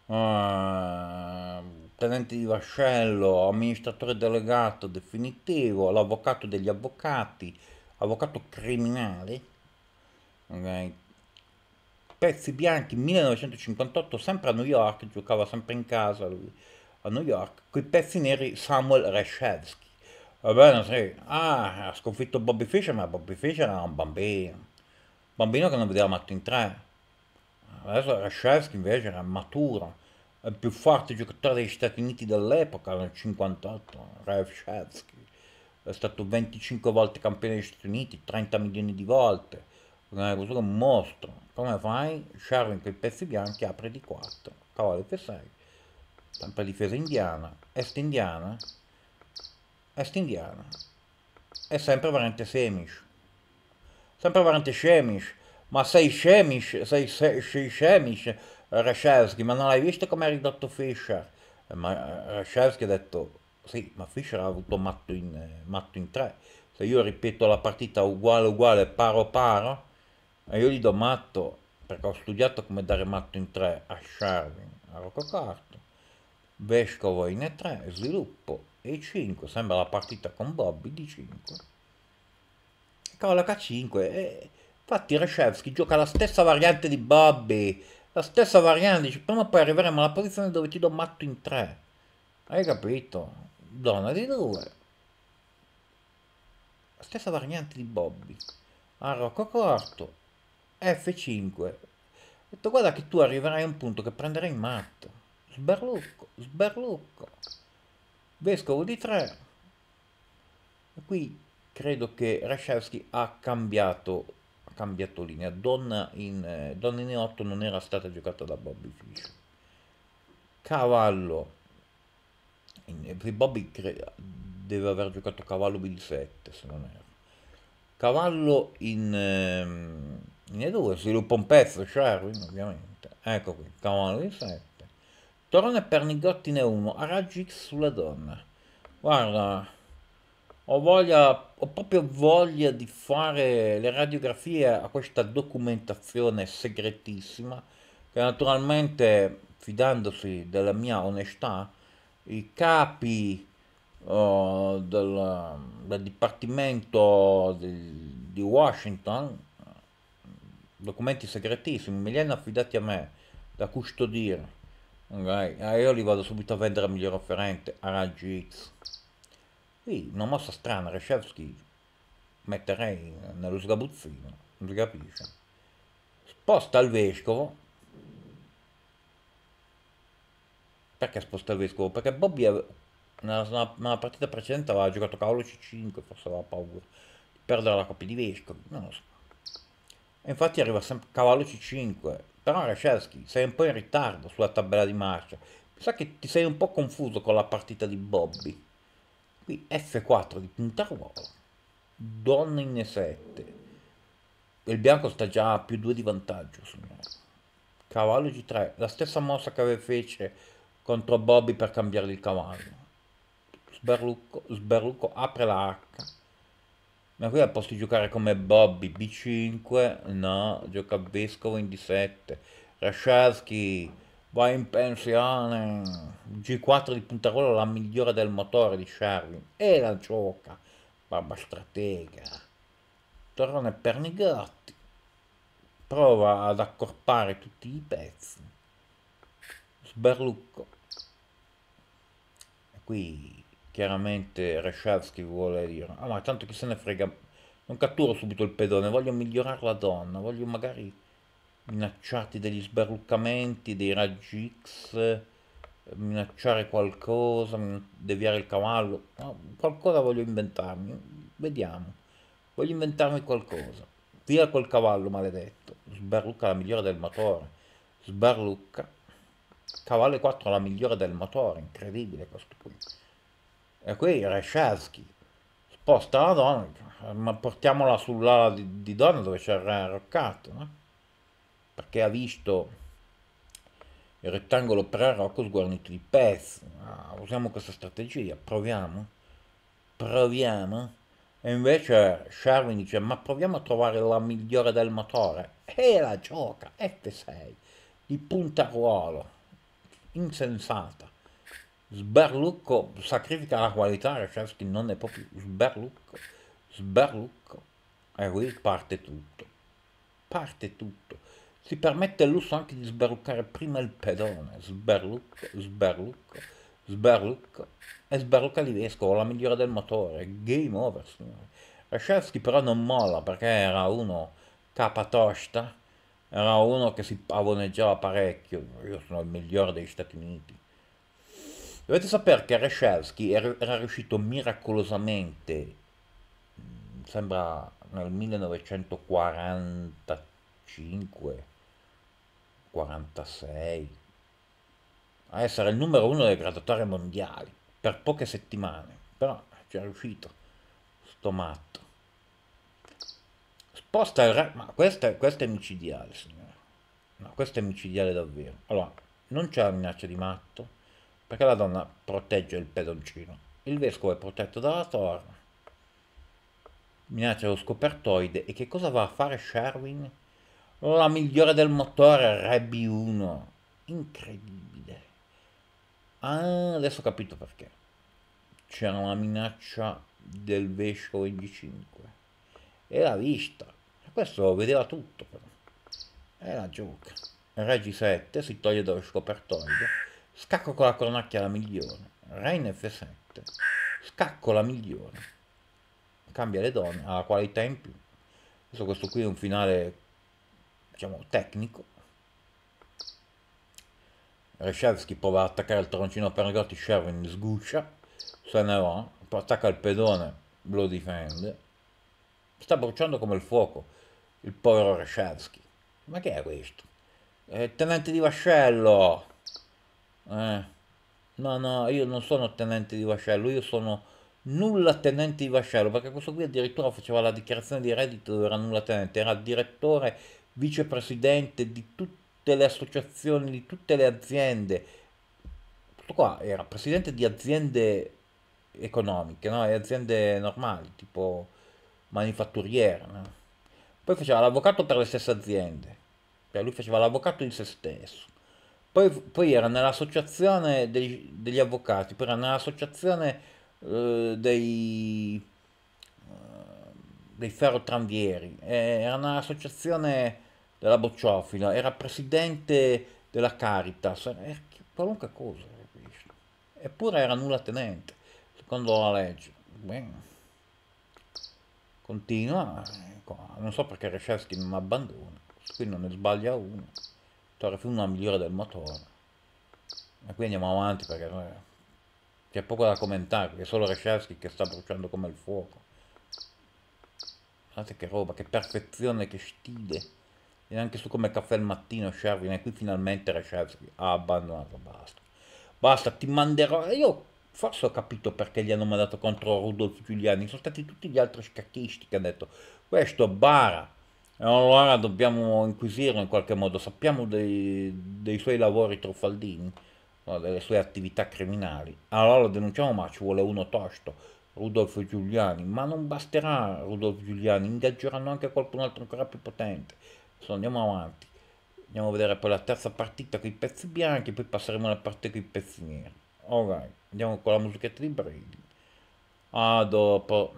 uh, tenente di vascello, amministratore delegato definitivo, l'avvocato degli avvocati, avvocato criminale, okay. pezzi bianchi 1958, sempre a New York, giocava sempre in casa lui, a New York, con i pezzi neri Samuel Reshevsky. Va bene, sì. Ah, ha sconfitto Bobby Fischer, ma Bobby Fischer era un bambino. Un bambino che non vedeva matto in tre. Adesso Rashevsky invece era maturo, È il più forte giocatore degli Stati Uniti dell'epoca, nel 58, Rashevsky. È stato 25 volte campione degli Stati Uniti, 30 milioni di volte. è cosa un mostro. Come fai? Sherwin con i pezzi bianchi apre di 4, cavallo F6. Sempre difesa indiana, est indiana, est indiana. È sempre parente semish. Sempre parente scemish. Ma sei scemish, sei, sei, sei Reshevsky, ma non l'hai visto come ha ridotto Fischer? Eh, ma eh, Reshevsky ha detto, sì, ma Fischer ha avuto matto in, matto in tre. Se io ripeto la partita uguale uguale, paro paro, e io gli do matto, perché ho studiato come dare matto in tre a Sherwin, a Rococarto. Vescovo in E3, sviluppo, e 5, sembra la partita con Bobby di 5. Colloca 5 e infatti Reshevsky gioca la stessa variante di Bobby, la stessa variante, dice prima o poi arriveremo alla posizione dove ti do matto in 3. Hai capito? Donna di 2. La stessa variante di Bobby. A corto, F5. Ho detto guarda che tu arriverai a un punto che prenderai matto. Sberlucco, sberlucco vescovo di Tre. Qui credo che Rashevsky ha cambiato, ha cambiato linea. Donna in, eh, Donna in 8 non era stata giocata da Bobby Fischer. Cavallo, in, eh, Bobby cre- deve aver giocato Cavallo Bill 7 se non erro. Cavallo in, eh, in E2, sviluppa un pezzo, Sherwin ovviamente. Ecco qui, Cavallo in 7 Torone e Pernigotti ne uno, a raggi X sulle donne. Guarda, ho voglia, ho proprio voglia di fare le radiografie a questa documentazione segretissima che naturalmente, fidandosi della mia onestà, i capi uh, del, del, Dipartimento di, di Washington, documenti segretissimi, me li hanno affidati a me da custodire Ok, ah, io li vado subito a vendere a miglior offerente, a raggi X. Qui, una mossa strana, Reshevsky, metterei nello sgabuzzino, non si capisce. Sposta il vescovo. Perché sposta il vescovo? Perché Bobby nella, nella, partita precedente aveva giocato cavolo C5, forse aveva paura di perdere la coppia di vescovi, non lo so. E infatti arriva sempre cavallo C5, però Rashevski sei un po' in ritardo sulla tabella di marcia. Mi sa che ti sei un po' confuso con la partita di Bobby. Qui F4 di Puntaruolo, donna in E7. Il bianco sta già a più 2 di vantaggio, signore. Cavallo G3, la stessa mossa che fece contro Bobby per cambiare il cavallo. Sberlucco, sberlucco apre la H ma qui la posso giocare come Bobby, B5, no, gioca Vescovo in D7, Rashaski, va in pensione, G4 di puntarolo la migliore del motore di Sharvin, e la gioca, babba stratega, torna Pernigotti, prova ad accorpare tutti i pezzi, sberlucco, e qui chiaramente Reshavsky vuole dire, ah ma tanto chi se ne frega, non catturo subito il pedone, voglio migliorare la donna, voglio magari minacciarti degli sberluccamenti, dei raggi X, minacciare qualcosa, deviare il cavallo, no, qualcosa voglio inventarmi, vediamo, voglio inventarmi qualcosa, via quel cavallo maledetto, sberlucca la migliore del motore, sberlucca, cavallo 4 la migliore del motore, incredibile questo punto e qui Resceschi sposta la donna, ma portiamola sull'ala di, di donna dove c'è il re arroccato, no? perché ha visto il rettangolo pre rocco sguarnito di pezzi. Ah, usiamo questa strategia, proviamo, proviamo. E invece Sherwin dice, ma proviamo a trovare la migliore del motore. E la gioca, F6, di punta ruolo, insensata. Sberlucco sacrifica la qualità, ragazzi, che non è proprio Sberlucco, Sberlucco. E qui parte tutto, parte tutto. Si permette all'uso anche di sberluccare prima il pedone, sberlucco, sberlucco, sberlucco, e sberlucca di vescovo, la migliore del motore, game over, signore. Rashevsky però non molla perché era uno capatosta, era uno che si pavoneggiava parecchio, io sono il migliore degli Stati Uniti. Dovete sapere che Rescelsky era riuscito miracolosamente, mm, sembra nel 1945, 46, a essere il numero uno delle graduatorie mondiali per poche settimane, però ci è riuscito, sto matto. Sposta il re, ma questo è, questo è micidiale, signore. No, questo è micidiale davvero. Allora, non c'è la minaccia di matto perché la donna protegge il pedoncino. Il vescovo è protetto dalla torre, minaccia lo scopertoide e che cosa va a fare Sherwin? La migliore del motore, Rebby 1. Incredibile. Ah, adesso ho capito perché. C'era una minaccia del vescovo in G5. E l'ha vista. Questo vedeva tutto però. E la gioca. Regi 7 si toglie dallo scopertoide Scacco con la colonnacchia la migliore. Rain F7. Scacco la migliore. Cambia le donne, ha la qualità in più. Adesso questo qui è un finale, diciamo, tecnico. Reshevsky prova ad attaccare il troncino per Gotti, Sherwin sguscia, se ne va, poi attacca il pedone, lo difende. Sta bruciando come il fuoco il povero Reshevsky. Ma che è questo? È eh, tenente di vascello! Eh, no, no, io non sono tenente di vascello, io sono nulla tenente di vascello, perché questo qui addirittura faceva la dichiarazione di reddito era nulla tenente, era direttore, vicepresidente di tutte le associazioni, di tutte le aziende. Questo qua era presidente di aziende economiche, no? E aziende normali, tipo manifatturiere, no? Poi faceva l'avvocato per le stesse aziende, cioè lui faceva l'avvocato in se stesso poi, poi era nell'associazione dei, degli avvocati, poi era nell'associazione eh, dei, eh, dei ferrotranvieri, eh, era nell'associazione della bocciofila, era presidente della Caritas, era qualunque cosa, eppure era nulla tenente, secondo la legge. Bene. Continua, eh, non so perché Resceschi non abbandona, qui non ne sbaglia uno torre F1 è migliore del motore e qui andiamo avanti perché eh, c'è poco da commentare perché solo Rescevski che sta bruciando come il fuoco guardate che roba che perfezione che stile e anche su come caffè al mattino Sherwin e qui finalmente Rescevski ha abbandonato basta basta ti manderò io forse ho capito perché gli hanno mandato contro Rudolf Giuliani sono stati tutti gli altri scacchisti che hanno detto questo bara e allora dobbiamo inquisirlo in qualche modo, sappiamo dei, dei suoi lavori truffaldini, delle sue attività criminali, allora lo denunciamo ma ci vuole uno tosto, Rudolf Giuliani, ma non basterà Rudolf Giuliani, ingaggeranno anche qualcun altro ancora più potente, adesso andiamo avanti, andiamo a vedere poi la terza partita con i pezzi bianchi, poi passeremo alla partita con i pezzi neri, Ok, andiamo con la musichetta di Brady, a dopo.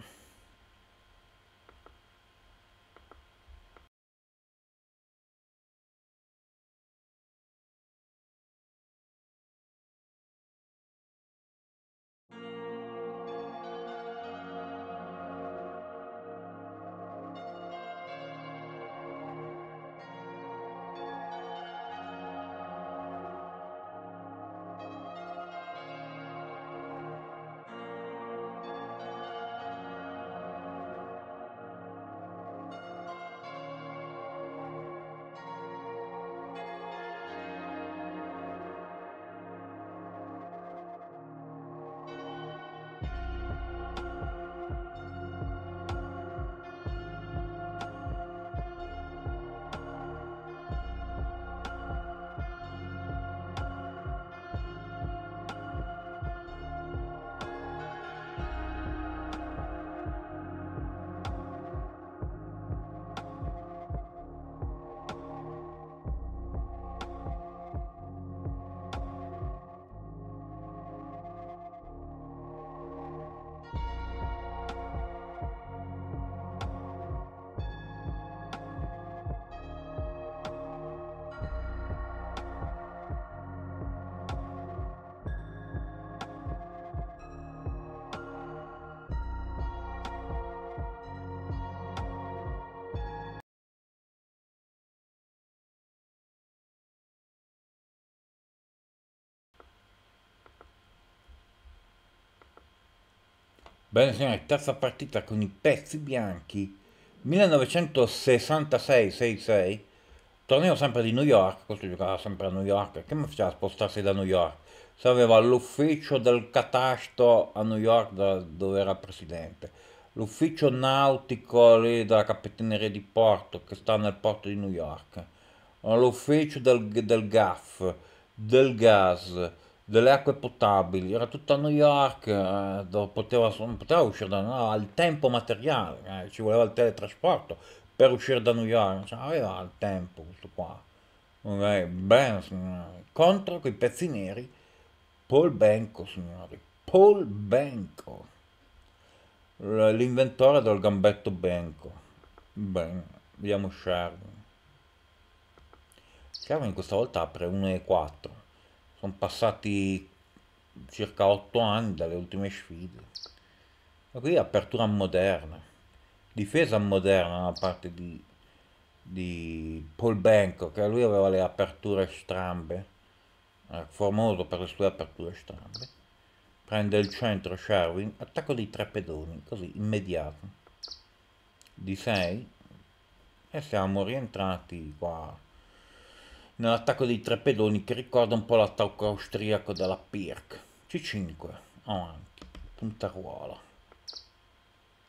Bene, signori, terza partita con i pezzi bianchi 1966-66 torneo sempre di New York questo giocava sempre a New York che mi faceva spostarsi da New York Se aveva l'ufficio del catasto a New York da, dove era presidente l'ufficio nautico lì della capitaneria di porto che sta nel porto di New York l'ufficio del, del GAF del gas delle acque potabili, era tutta a New York, eh, poteva, non poteva uscire da no, il tempo materiale, eh, ci voleva il teletrasporto per uscire da New York, non cioè, aveva il tempo questo qua. Okay, ben, Contro quei pezzi neri, Paul Benco, signori, Paul Benco, l'inventore del gambetto Benko, ben, vediamo Sherwin. Sherwin questa volta apre 1 e 4 sono passati circa otto anni dalle ultime sfide. Ma qui apertura moderna, difesa moderna da parte di, di Paul Benco, che lui aveva le aperture strambe, era eh, famoso per le sue aperture strambe. Prende il centro Sherwin, attacco di tre pedoni, così immediato, di 6 e siamo rientrati qua nell'attacco dei tre pedoni che ricorda un po' l'attacco austriaco della Pirk. C5, avanti, puntaruolo.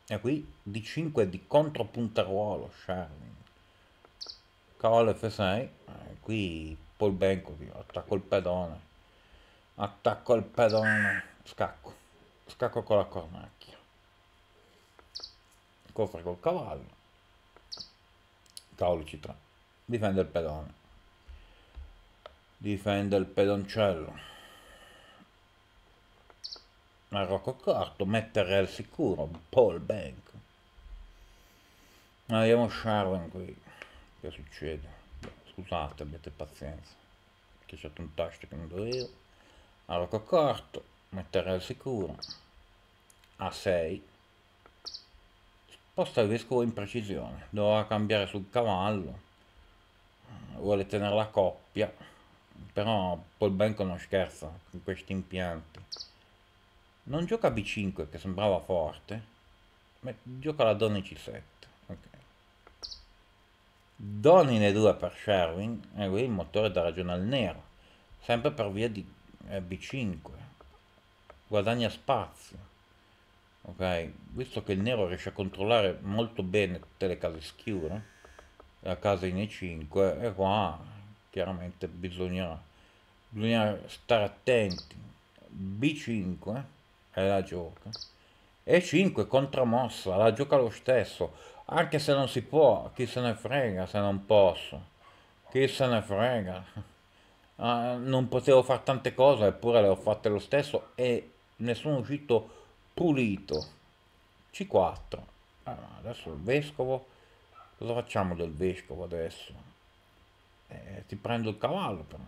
E qui D5 di contro contropuntaruolo, Sherwin. Cavallo F6, eh, qui Paul Benko, attacco il pedone. Attacco il pedone, scacco. Scacco con la cornacchia. Cofre col cavallo. Cavolo C3, difende il pedone difende il pedoncello Marocco corto mettere al sicuro Paul Bank andiamo Sharwin qui che succede scusate abbiate pazienza che c'è un tasto che non dovevo Marocco corto mettere al sicuro A6 sposta il vescovo in precisione dovrà cambiare sul cavallo vuole tenere la coppia però Paul Benko non scherza con questi impianti. Non gioca B5 che sembrava forte, ma gioca la donna C7. Okay. in E2 per Sherwin e qui il motore dà ragione al nero, sempre per via di eh, B5. Guadagna spazio. Ok, visto che il nero riesce a controllare molto bene tutte le case schiure, la casa in E5 e qua chiaramente bisognerà, bisogna stare attenti. B5 è la gioca. E5 contramossa, la gioca lo stesso. Anche se non si può, chi se ne frega se non posso. Chi se ne frega. Uh, non potevo fare tante cose, eppure le ho fatte lo stesso e ne sono uscito pulito. C4. Ah, adesso il vescovo. Cosa facciamo del vescovo adesso? eh, ti prendo il cavallo però.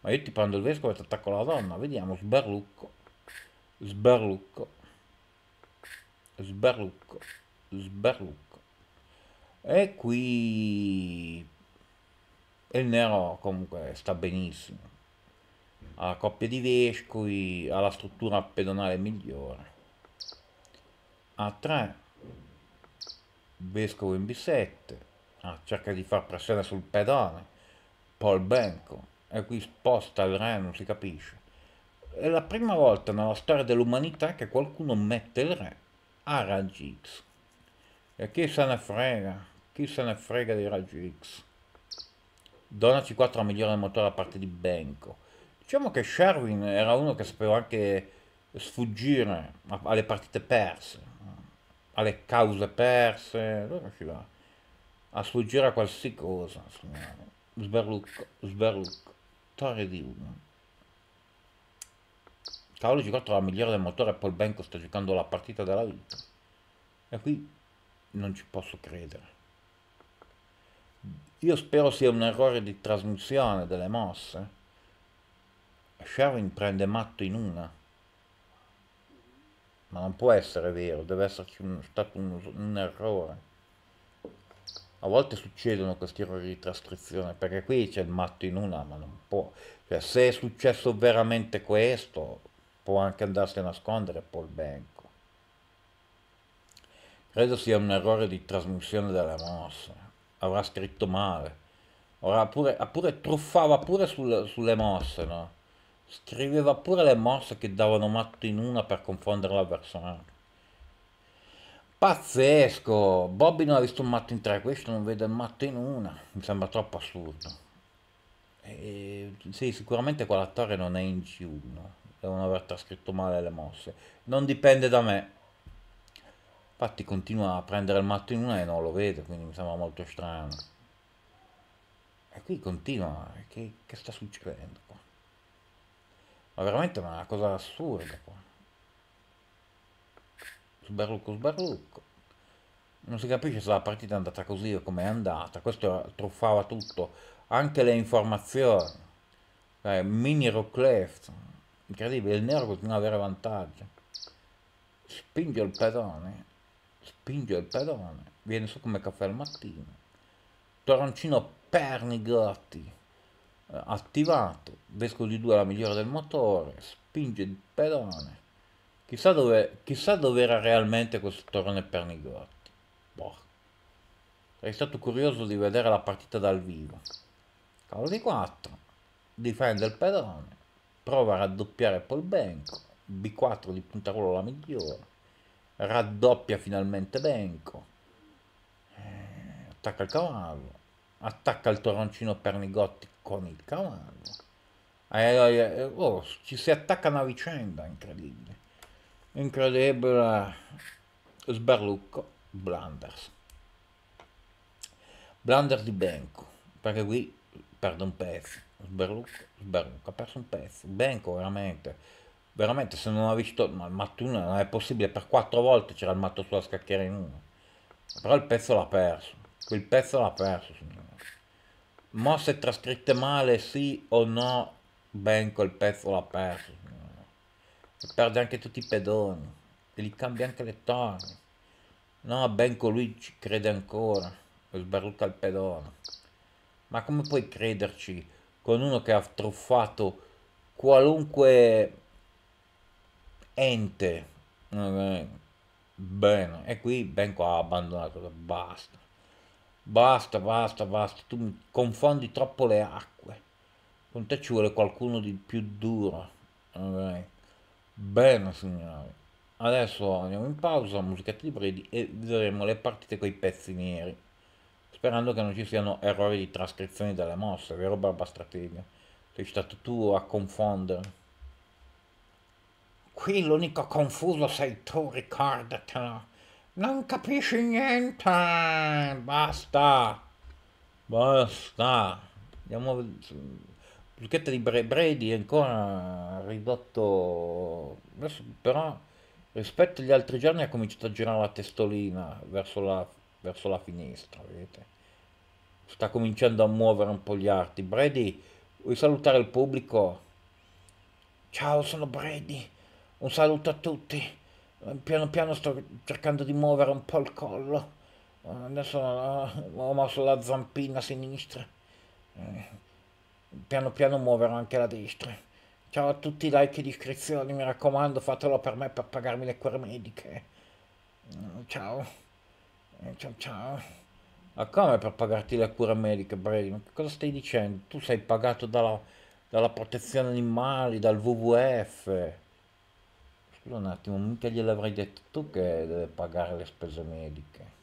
ma io ti prendo il vescovo e ti attacco la donna vediamo sberlucco sberlucco sberlucco sberlucco e qui il nero comunque sta benissimo ha la coppia di vescovi ha la struttura pedonale migliore a 3 vescovo in b7 ah, cerca di far pressione sul pedone Paul Branco, e qui sposta il re, non si capisce. È la prima volta nella storia dell'umanità che qualcuno mette il re a raggi X. E chi se ne frega? Chi se ne frega di raggi X? Donaci C4 ha migliore motore a parte di Benko. Diciamo che Sherwin era uno che sapeva anche sfuggire alle partite perse, alle cause perse, dove riusciva a sfuggire a qualsiasi cosa. Signora sberlucco, sberlucco, torre di 1. Cavolo giocato la migliore del motore, Paul Benko sta giocando la partita della vita. E qui non ci posso credere. Io spero sia un errore di trasmissione delle mosse. Sherwin prende matto in una. Ma non può essere vero, deve esserci un, stato un, un errore a volte succedono questi errori di trascrizione, perché qui c'è il matto in una, ma non può. Cioè, se è successo veramente questo, può anche andarsi a nascondere Paul Benko. Credo sia un errore di trasmissione della mossa. Avrà scritto male. Ora pure, pure truffava pure sul, sulle mosse, no? Scriveva pure le mosse che davano matto in una per confondere l'avversario. Pazzesco! Bobby non ha visto un matto in tre, questo non vede il matto in una. Mi sembra troppo assurdo. E, sì, sicuramente quell'attore non è in G1. Devono aver trascritto male le mosse. Non dipende da me. Infatti continua a prendere il matto in una e non lo vede, quindi mi sembra molto strano. E qui continua. Che, che sta succedendo qua? Ma veramente è una cosa assurda qua sbarrucco sbarrucco. Non si capisce se la partita è andata così o com'è andata, questo truffava tutto, anche le informazioni, eh, mini Rockleft, incredibile, il nero continua ad avere vantaggio, spinge il pedone, spinge il pedone, viene su come caffè al mattino, Toroncino Pernigotti, eh, attivato, Vesco di 2 è la migliore del motore, spinge il pedone, Chissà dove, chissà dove era realmente questo torrone Pernigotti. Boh. Sarei stato curioso di vedere la partita dal vivo. Cavolo di 4. Difende il pedone. Prova a raddoppiare Polbenco. B4 di puntarolo la migliore. Raddoppia finalmente Benco. Eh, attacca il cavallo. Attacca il toroncino Pernigotti con il cavallo. Eh, eh oh, ci si attaccano a vicenda, incredibile incredibile sbarlucco Blanders. Blanders di Benco, perché qui perde un pezzo, sbarlucco, sbarlucco, ha perso un pezzo, Benco veramente, veramente se non ha visto, ma il mattone non è possibile, per quattro volte c'era il matto sulla scacchiera in uno, però il pezzo l'ha perso, quel pezzo l'ha perso signore. Mosse trascritte male, sì o no, Benco il pezzo l'ha perso perde anche tutti i pedoni e gli cambia anche le torri. No, ben colui ci crede ancora e sbarruta il pedone. Ma come puoi crederci con uno che ha truffato qualunque ente? Eh, bene, e qui Benco ha abbandonato, basta. Basta, basta, basta, tu confondi troppo le acque. Con te ci vuole qualcuno di più duro. Okay. Bene signori, adesso andiamo in pausa, musica tibridi e vedremo le partite con i pezzi neri, sperando che non ci siano errori di trascrizione delle mosse, vero Barba Stratega? Sei stato tu a confondere. Qui l'unico confuso sei tu, ricordatelo. Non capisci niente, basta, basta. Andiamo a vedere Lucchetta di Brady è ancora ridotto, però rispetto agli altri giorni ha cominciato a girare la testolina verso la, verso la finestra, vedete? Sta cominciando a muovere un po' gli arti. Brady, vuoi salutare il pubblico? Ciao, sono Brady, un saluto a tutti. Piano piano sto cercando di muovere un po' il collo. Adesso eh, ho mosso la zampina a sinistra. Eh, piano piano muoverò anche la destra. Ciao a tutti, like e iscrizioni, mi raccomando, fatelo per me per pagarmi le cure mediche. Mm, ciao. Eh, ciao ciao. Ma come per pagarti le cure mediche, Brady? cosa stai dicendo? Tu sei pagato dalla, dalla protezione animali, dal WWF. Scusa un attimo, mica gliel'avrei detto tu che deve pagare le spese mediche.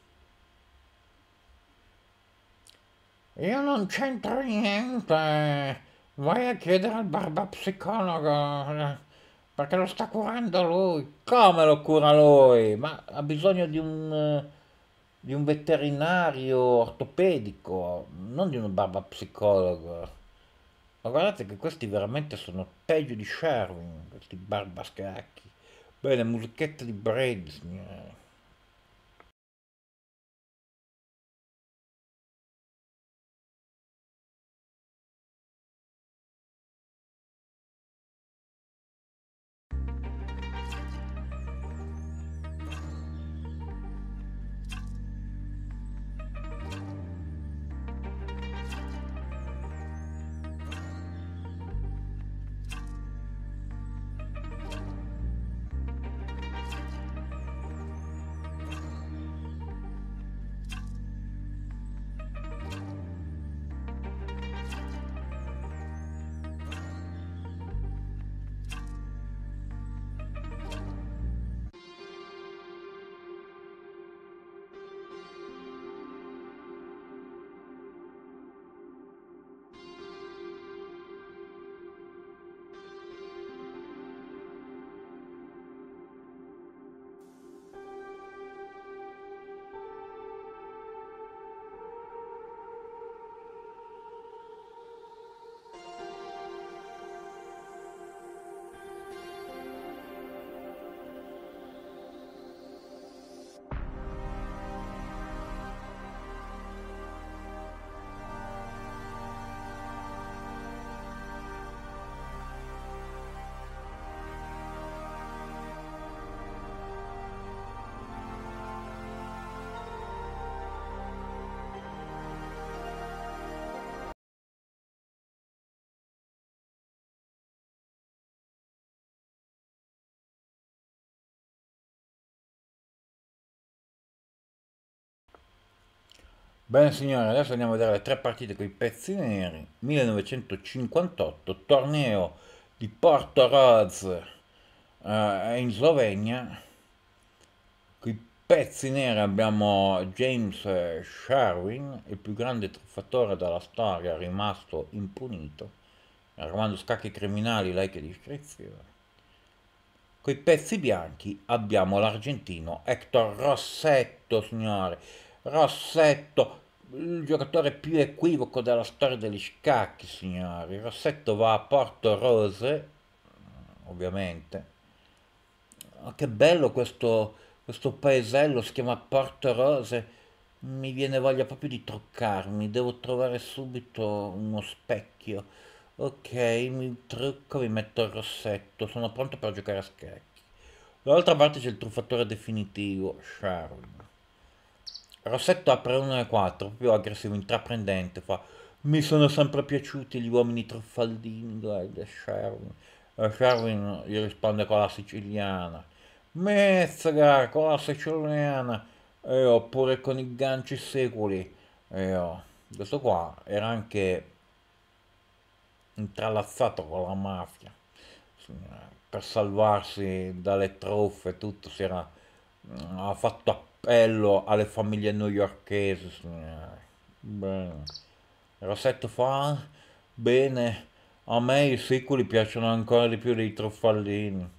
Io non c'entro niente. Vai a chiedere al barba psicologo. Perché lo sta curando lui. Come lo cura lui? Ma ha bisogno di un, di un veterinario ortopedico, non di un barba psicologo. Ma guardate che questi veramente sono peggio di Sherwin, questi barbascacchi. schiacchi. Bene, musichetta di Brady, signore. Eh. Bene signore, adesso andiamo a vedere le tre partite con i pezzi neri. 1958, torneo di Porto Roz eh, in Slovenia. Con i pezzi neri abbiamo James Sherwin, il più grande truffatore della storia, rimasto impunito, armando scacchi criminali like e iscrizione. Con i pezzi bianchi abbiamo l'argentino Hector Rossetto, signore Rossetto, il giocatore più equivoco della storia degli scacchi, signori. Rossetto va a Porto Rose, ovviamente. Ma oh, che bello questo, questo paesello, si chiama Porto Rose. Mi viene voglia proprio di truccarmi, devo trovare subito uno specchio. Ok, mi trucco, mi metto il rossetto, sono pronto per giocare a scacchi. Dall'altra parte c'è il truffatore definitivo, Sharon. Rossetto apre uno alle quattro, più aggressivo, intraprendente, fa mi sono sempre piaciuti gli uomini truffaldini, guarda Sherwin. E Sherwin gli risponde con la siciliana. Mezzgar con la siciliana. E oppure con i ganci secoli. E oh, questo qua era anche intralazzato con la mafia. Per salvarsi dalle truffe e tutto si era mm, fatto apposta appello alle famiglie newyorkesi. Bene. Rossetto fa bene, a me i sicuri piacciono ancora di più dei truffaldini.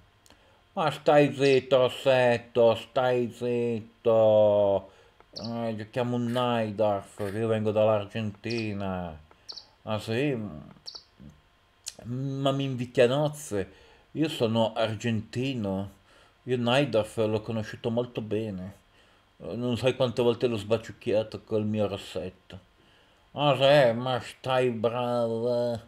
Ma stai zitto Rossetto, stai zitto. Eh, giochiamo un Naidarf, io vengo dall'Argentina. Ah sì? Ma mi inviti a nozze? Io sono argentino. Io Naidarf l'ho conosciuto molto bene. Eh, non sai quante volte l'ho sbaciucchiato col mio rossetto. Ah eh, se, ma stai bravo, eh.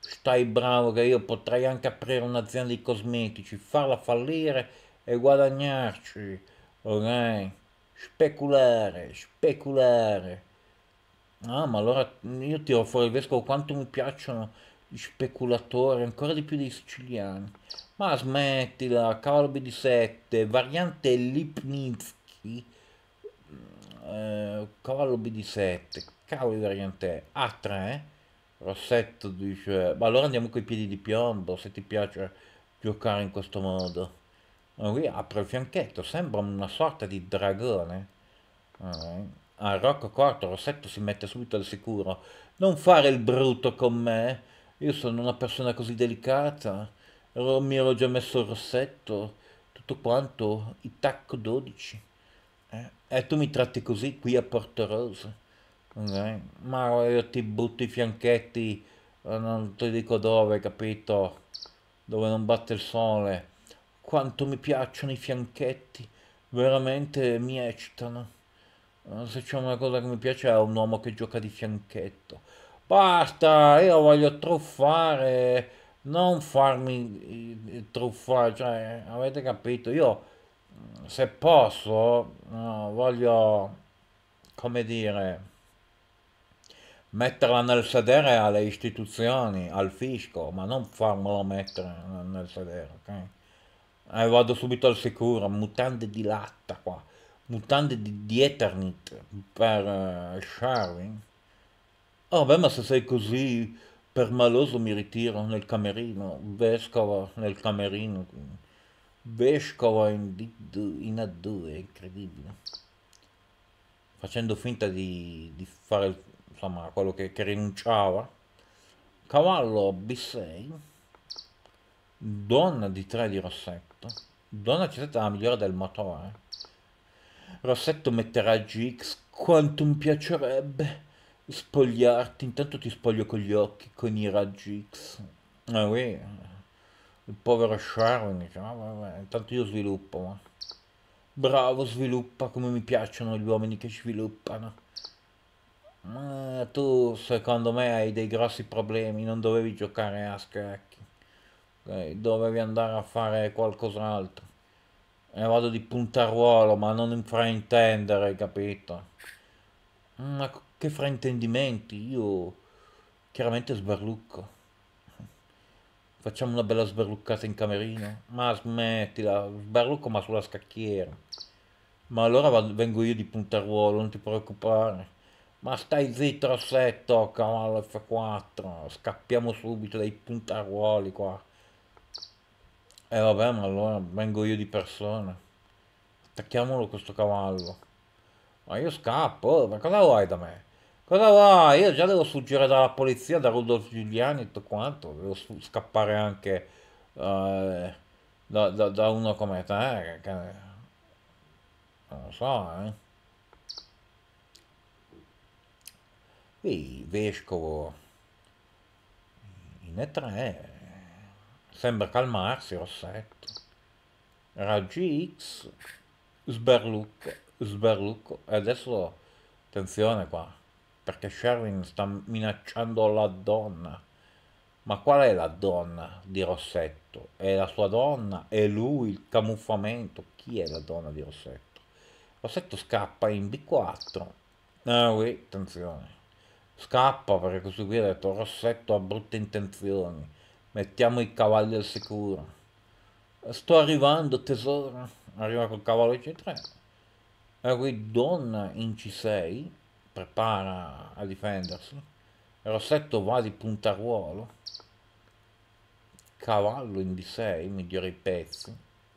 stai bravo che io potrei anche aprire un'azienda di cosmetici, farla fallire e guadagnarci, ok? Speculare, speculare. Ah, ma allora io tiro fuori il vescovo quanto mi piacciono gli speculatori, ancora di più dei siciliani. Ma smettila, cavolo di 7, variante Lipnitsky eh, cavallo BD7, cavolo di variante A3, ah, eh. Rossetto dice, ma allora andiamo coi piedi di piombo, se ti piace giocare in questo modo. Ma lui apre il fianchetto, sembra una sorta di dragone. Right. Eh, A Rocco Corto Rossetto si mette subito al sicuro. Non fare il brutto con me, io sono una persona così delicata, mi ero già messo il rossetto, tutto quanto, i tacco 12. Eh, e tu mi tratti così qui a Porto Rosa? Okay? Ma io ti butto i fianchetti, eh, non ti dico dove, capito? Dove non batte il sole. Quanto mi piacciono i fianchetti, veramente mi eccitano. Eh, se c'è una cosa che mi piace è un uomo che gioca di fianchetto. Basta, io voglio truffare, non farmi eh, truffare, cioè, avete capito? Io se posso, no, voglio, come dire, metterla nel sedere alle istituzioni, al fisco, ma non farmelo mettere nel sedere, ok? E eh, vado subito al sicuro, mutande di latta qua, mutande di, di Eternit per uh, eh, Sharwin. Oh beh, ma se sei così permaloso mi ritiro nel camerino, vescovo nel camerino vescovo in, in A2, è incredibile. Facendo finta di, di fare insomma, quello che, che rinunciava. Cavallo B6, donna di 3 di Rossetto, donna c'è stata la migliore del motore. Rossetto metterà GX, quanto mi piacerebbe spogliarti, intanto ti spoglio con gli occhi, con i raggi X. Ah oui, il povero Sharon dice, ah, vabbè, intanto io sviluppo, ma... bravo sviluppa come mi piacciono gli uomini che sviluppano. Ma tu secondo me hai dei grossi problemi, non dovevi giocare a scacchi, okay? dovevi andare a fare qualcos'altro. E eh, vado di puntaruolo, ma non fraintendere, capito? Ma che fraintendimenti, io chiaramente sberlucco. Facciamo una bella sberluccata in camerino? Ma smettila, sberlucco ma sulla scacchiera. Ma allora vado, vengo io di puntaruolo, non ti preoccupare. Ma stai zitto, Rossetto, cavallo F4. Scappiamo subito dai puntaruoli qua. E eh, vabbè, ma allora vengo io di persona. Attacchiamolo questo cavallo. Ma io scappo, ma cosa vuoi da me? Cosa va? Io già devo sfuggire dalla polizia, da Rudolf Giuliani e tutto quanto, devo scappare anche uh, da, da, da, uno come te, che, non lo so, eh. Qui vescovo in E3 sembra calmarsi Rossetto. Raggi X, sberlucco, sberlucco, e adesso attenzione qua perché Sherwin sta minacciando la donna. Ma qual è la donna di Rossetto? È la sua donna? È lui? Il camuffamento? Chi è la donna di Rossetto? Rossetto scappa in B4. Ah oui, attenzione. Scappa perché così qui ha detto Rossetto ha brutte intenzioni. Mettiamo i cavalli al sicuro. Sto arrivando tesoro. Arriva col cavallo C3. E qui donna in C6 prepara a difendersi Rossetto va di puntaruolo cavallo in D6 migliori pezzi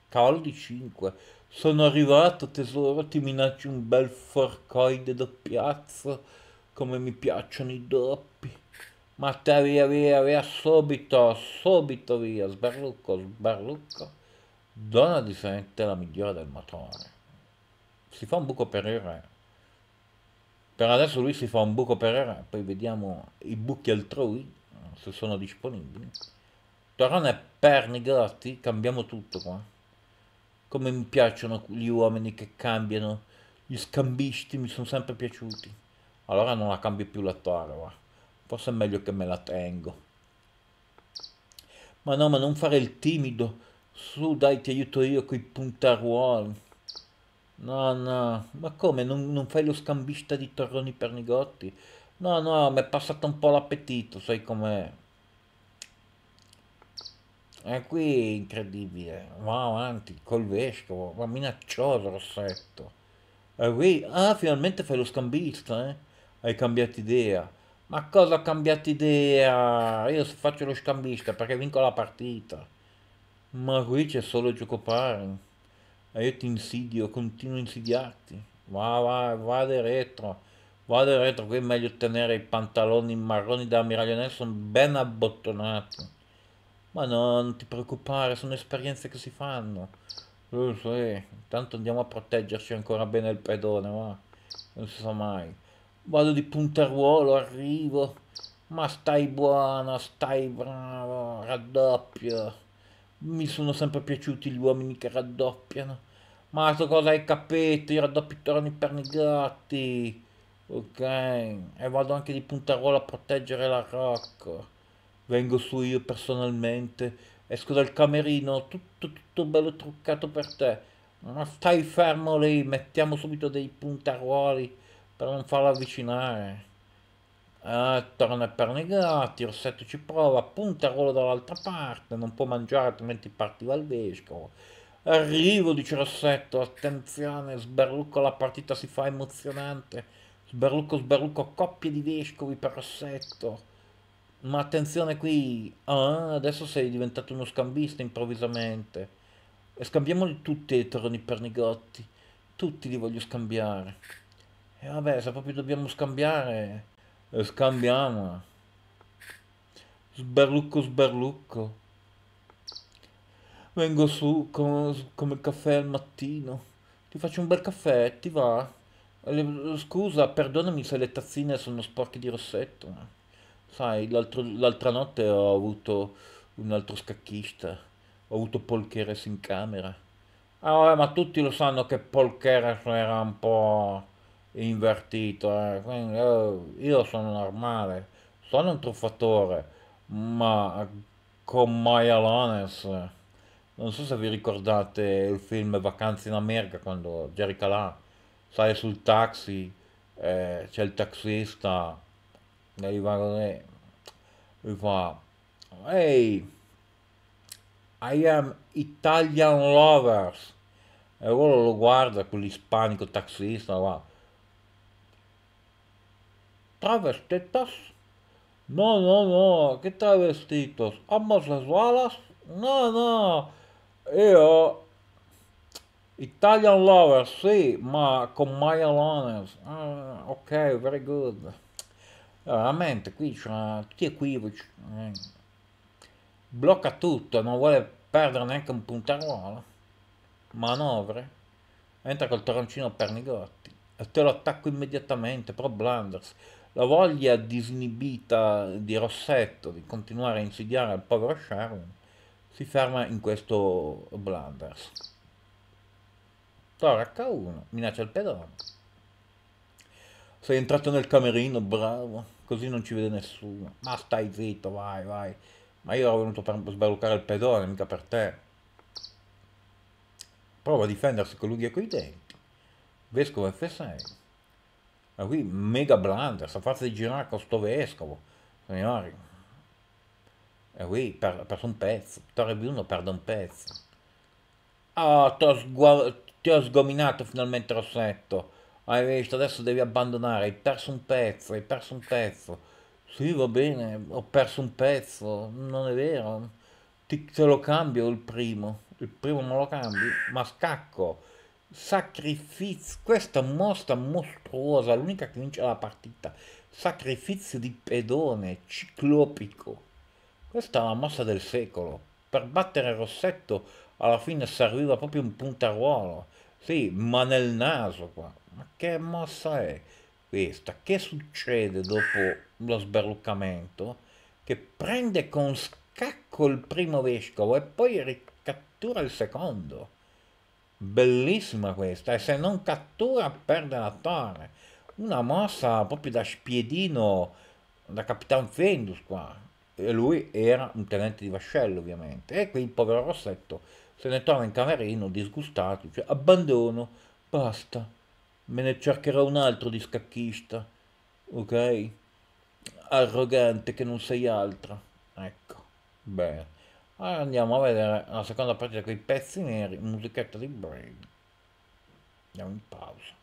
cavallo di 5 sono arrivato tesoro ti minacci un bel forcoide doppiazzo come mi piacciono i doppi ma te via via via subito subito via sbarlucco sbarlucco donna di sente la migliore del motore. si fa un buco per il re per adesso lui si fa un buco per era, poi vediamo i buchi altrui, se sono disponibili. Torone perni grotti, cambiamo tutto qua. Come mi piacciono gli uomini che cambiano, gli scambisti mi sono sempre piaciuti. Allora non la cambio più la torre, va. Forse è meglio che me la tengo. Ma no, ma non fare il timido. Su, dai, ti aiuto io coi puntaruoli. No, no, ma come? Non, non fai lo scambista di torroni per Nigotti? No, no, mi è passato un po' l'appetito, sai com'è. E qui è incredibile, va avanti col vescovo, va minaccioso Rossetto. E qui, ah, finalmente fai lo scambista, eh? Hai cambiato idea. Ma cosa ho cambiato idea? Io faccio lo scambista perché vinco la partita. Ma qui c'è solo gioco Giocopari. E io ti insidio, continuo a insidiarti. Va, va, vada retro. Vada retro, qui è meglio tenere i pantaloni marroni da ammiraglio Nelson ben abbottonati. Ma no, non ti preoccupare, sono esperienze che si fanno. Lo sì, eh. intanto andiamo a proteggerci ancora bene il pedone, va. non si sa mai. Vado di punteruolo, arrivo. Ma stai buono, stai bravo, raddoppio. Mi sono sempre piaciuti gli uomini che raddoppiano. Ma sto cosa hai capito? I raddoppitoroni per i gatti. Ok, e vado anche di puntaruolo a proteggere la rocca. Vengo su io personalmente. Esco dal camerino, tutto, tutto bello truccato per te. Ma stai fermo lì, mettiamo subito dei puntaruoli per non farlo avvicinare. Eh, torna per negati, Rossetto ci prova, punta dall'altra parte, non può mangiare altrimenti partiva il vescovo. Arrivo, dice Rossetto, attenzione, sberrucco, la partita si fa emozionante. Sberrucco, sberrucco, coppie di vescovi per Rossetto. Ma attenzione qui, ah, adesso sei diventato uno scambista improvvisamente. E scambiamo tutti i troni per Nigotti. Tutti li voglio scambiare. E vabbè, se proprio dobbiamo scambiare, eh, scambiamo. Sberlucco, sberlucco. Vengo su con, come caffè al mattino. Ti faccio un bel caffè, ti va? Le, scusa, perdonami se le tazzine sono sporche di rossetto. Ma. Sai, l'altra notte ho avuto un altro scacchista. Ho avuto Paul Keres in camera. Ah, vabbè, ma tutti lo sanno che Paul Keres era un po' invertito. Eh. Quindi, oh, io sono normale. Sono un truffatore. Ma con Maya Lones eh non so se vi ricordate il film Vacanze in America quando Jerry Calà sale sul taxi, eh, c'è il taxista, e gli va così, lui fa, ehi, hey, I am Italian lovers, e quello lo guarda, quell'ispanico taxista, va, travestitas? No, no, no, che travestitos? Homosexuales? No, no, io Italian Lover, sì, ma con Maya Lones. Ah, ok, very good. Veramente, qui c'è tutti equivoci. Eh. Blocca tutto, non vuole perdere neanche un puntaruolo. Manovre. Entra col toroncino Pernigotti. E te lo attacco immediatamente, però Blunders. La voglia disinibita di Rossetto di continuare a insidiare il povero Sharon si ferma in questo Blunders. Toro H1, minaccia il pedone. Sei entrato nel camerino, bravo, così non ci vede nessuno. Ma stai zitto, vai, vai. Ma io ero venuto per sbalucare il pedone, mica per te. Prova a difendersi con l'unghia coi denti. Vescovo F6. Ma qui mega blunders, sta farsi girare con sto vescovo. Signori, eh oui, per, per un pezzo. Torre uno perde un pezzo. Ah, oh, ti ho sgominato finalmente Rossetto. Hai visto, adesso devi abbandonare, hai perso un pezzo, hai perso un pezzo. Sì, va bene, ho perso un pezzo, non è vero. Ti, te lo cambio il primo, il primo non lo cambi, ma scacco. Sacrifizio, questa mostra mostruosa, l'unica che vince la partita. Sacrifizio di pedone, ciclopico. Questa è la mossa del secolo. Per battere Rossetto alla fine serviva proprio un puntaruolo. Sì, ma nel naso qua. Ma che mossa è questa? Che succede dopo lo sberluccamento? Che prende con scacco il primo vescovo e poi ricattura il secondo. Bellissima questa. E se non cattura perde la torre. Una mossa proprio da spiedino, da Capitan Fendus qua e lui era un tenente di vascello ovviamente, e qui il povero Rossetto se ne trova in camerino disgustato, dice abbandono, basta, me ne cercherò un altro di scacchista, ok? Arrogante che non sei altro ecco, bene. Allora andiamo a vedere la seconda partita con i pezzi neri, musichetta di Brain. Andiamo in pausa.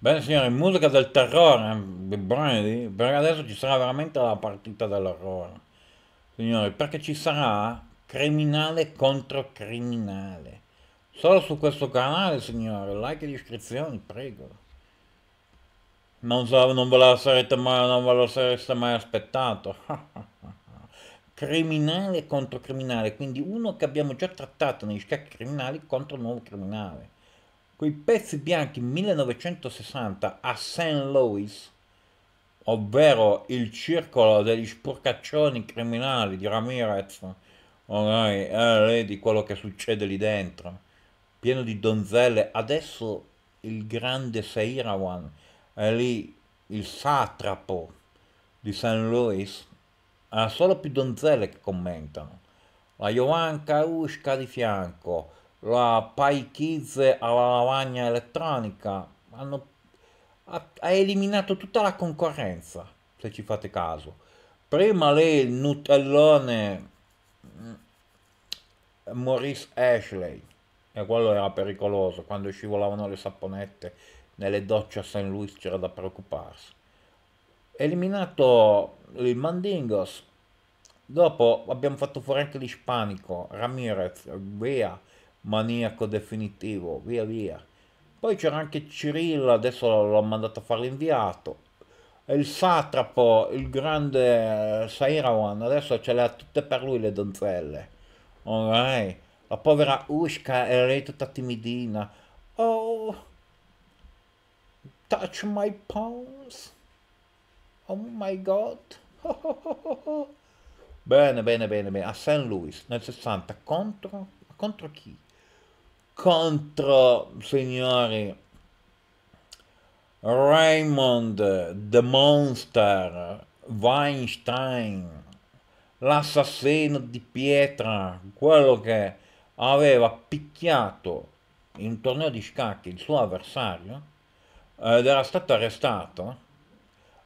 Bene signore, musica del terrore, eh, Brady, perché adesso ci sarà veramente la partita dell'orrore. Signore, perché ci sarà criminale contro criminale. Solo su questo canale, signore, like e iscrizioni, prego. Non, so, non ve lo sarete mai, non ve lo sareste mai aspettato. criminale contro criminale, quindi uno che abbiamo già trattato negli scacchi criminali contro un nuovo criminale quei pezzi bianchi 1960 a St. Louis, ovvero il circolo degli sporcaccioni criminali di Ramirez, ormai eh, vedi quello che succede lì dentro, pieno di donzelle, adesso il grande Seirawan è lì, il satrapo di St. Louis, ha solo più donzelle che commentano, la Jovanka Ushka di fianco, la Pi Kids alla lavagna elettronica, hanno, ha, ha eliminato tutta la concorrenza, se ci fate caso. Prima lei il Nutellone mm, Maurice Ashley, e quello era pericoloso, quando scivolavano le saponette nelle docce a St. Louis c'era da preoccuparsi. Eliminato il Mandingos, dopo abbiamo fatto fuori anche l'ispanico, Ramirez, Bea, maniaco definitivo, via via. Poi c'era anche Cirillo, adesso l'ho mandato a fare l'inviato. Il satrapo, il grande eh, Sairawan, adesso ce le ha tutte per lui le donzelle. Alright. La povera Ushka è lei tutta timidina. Oh, touch my palms. Oh my god. bene, bene, bene, bene. A St. Louis nel 60 contro, contro chi? contro, signori, Raymond the Monster Weinstein, l'assassino di pietra, quello che aveva picchiato in un torneo di scacchi il suo avversario ed era stato arrestato.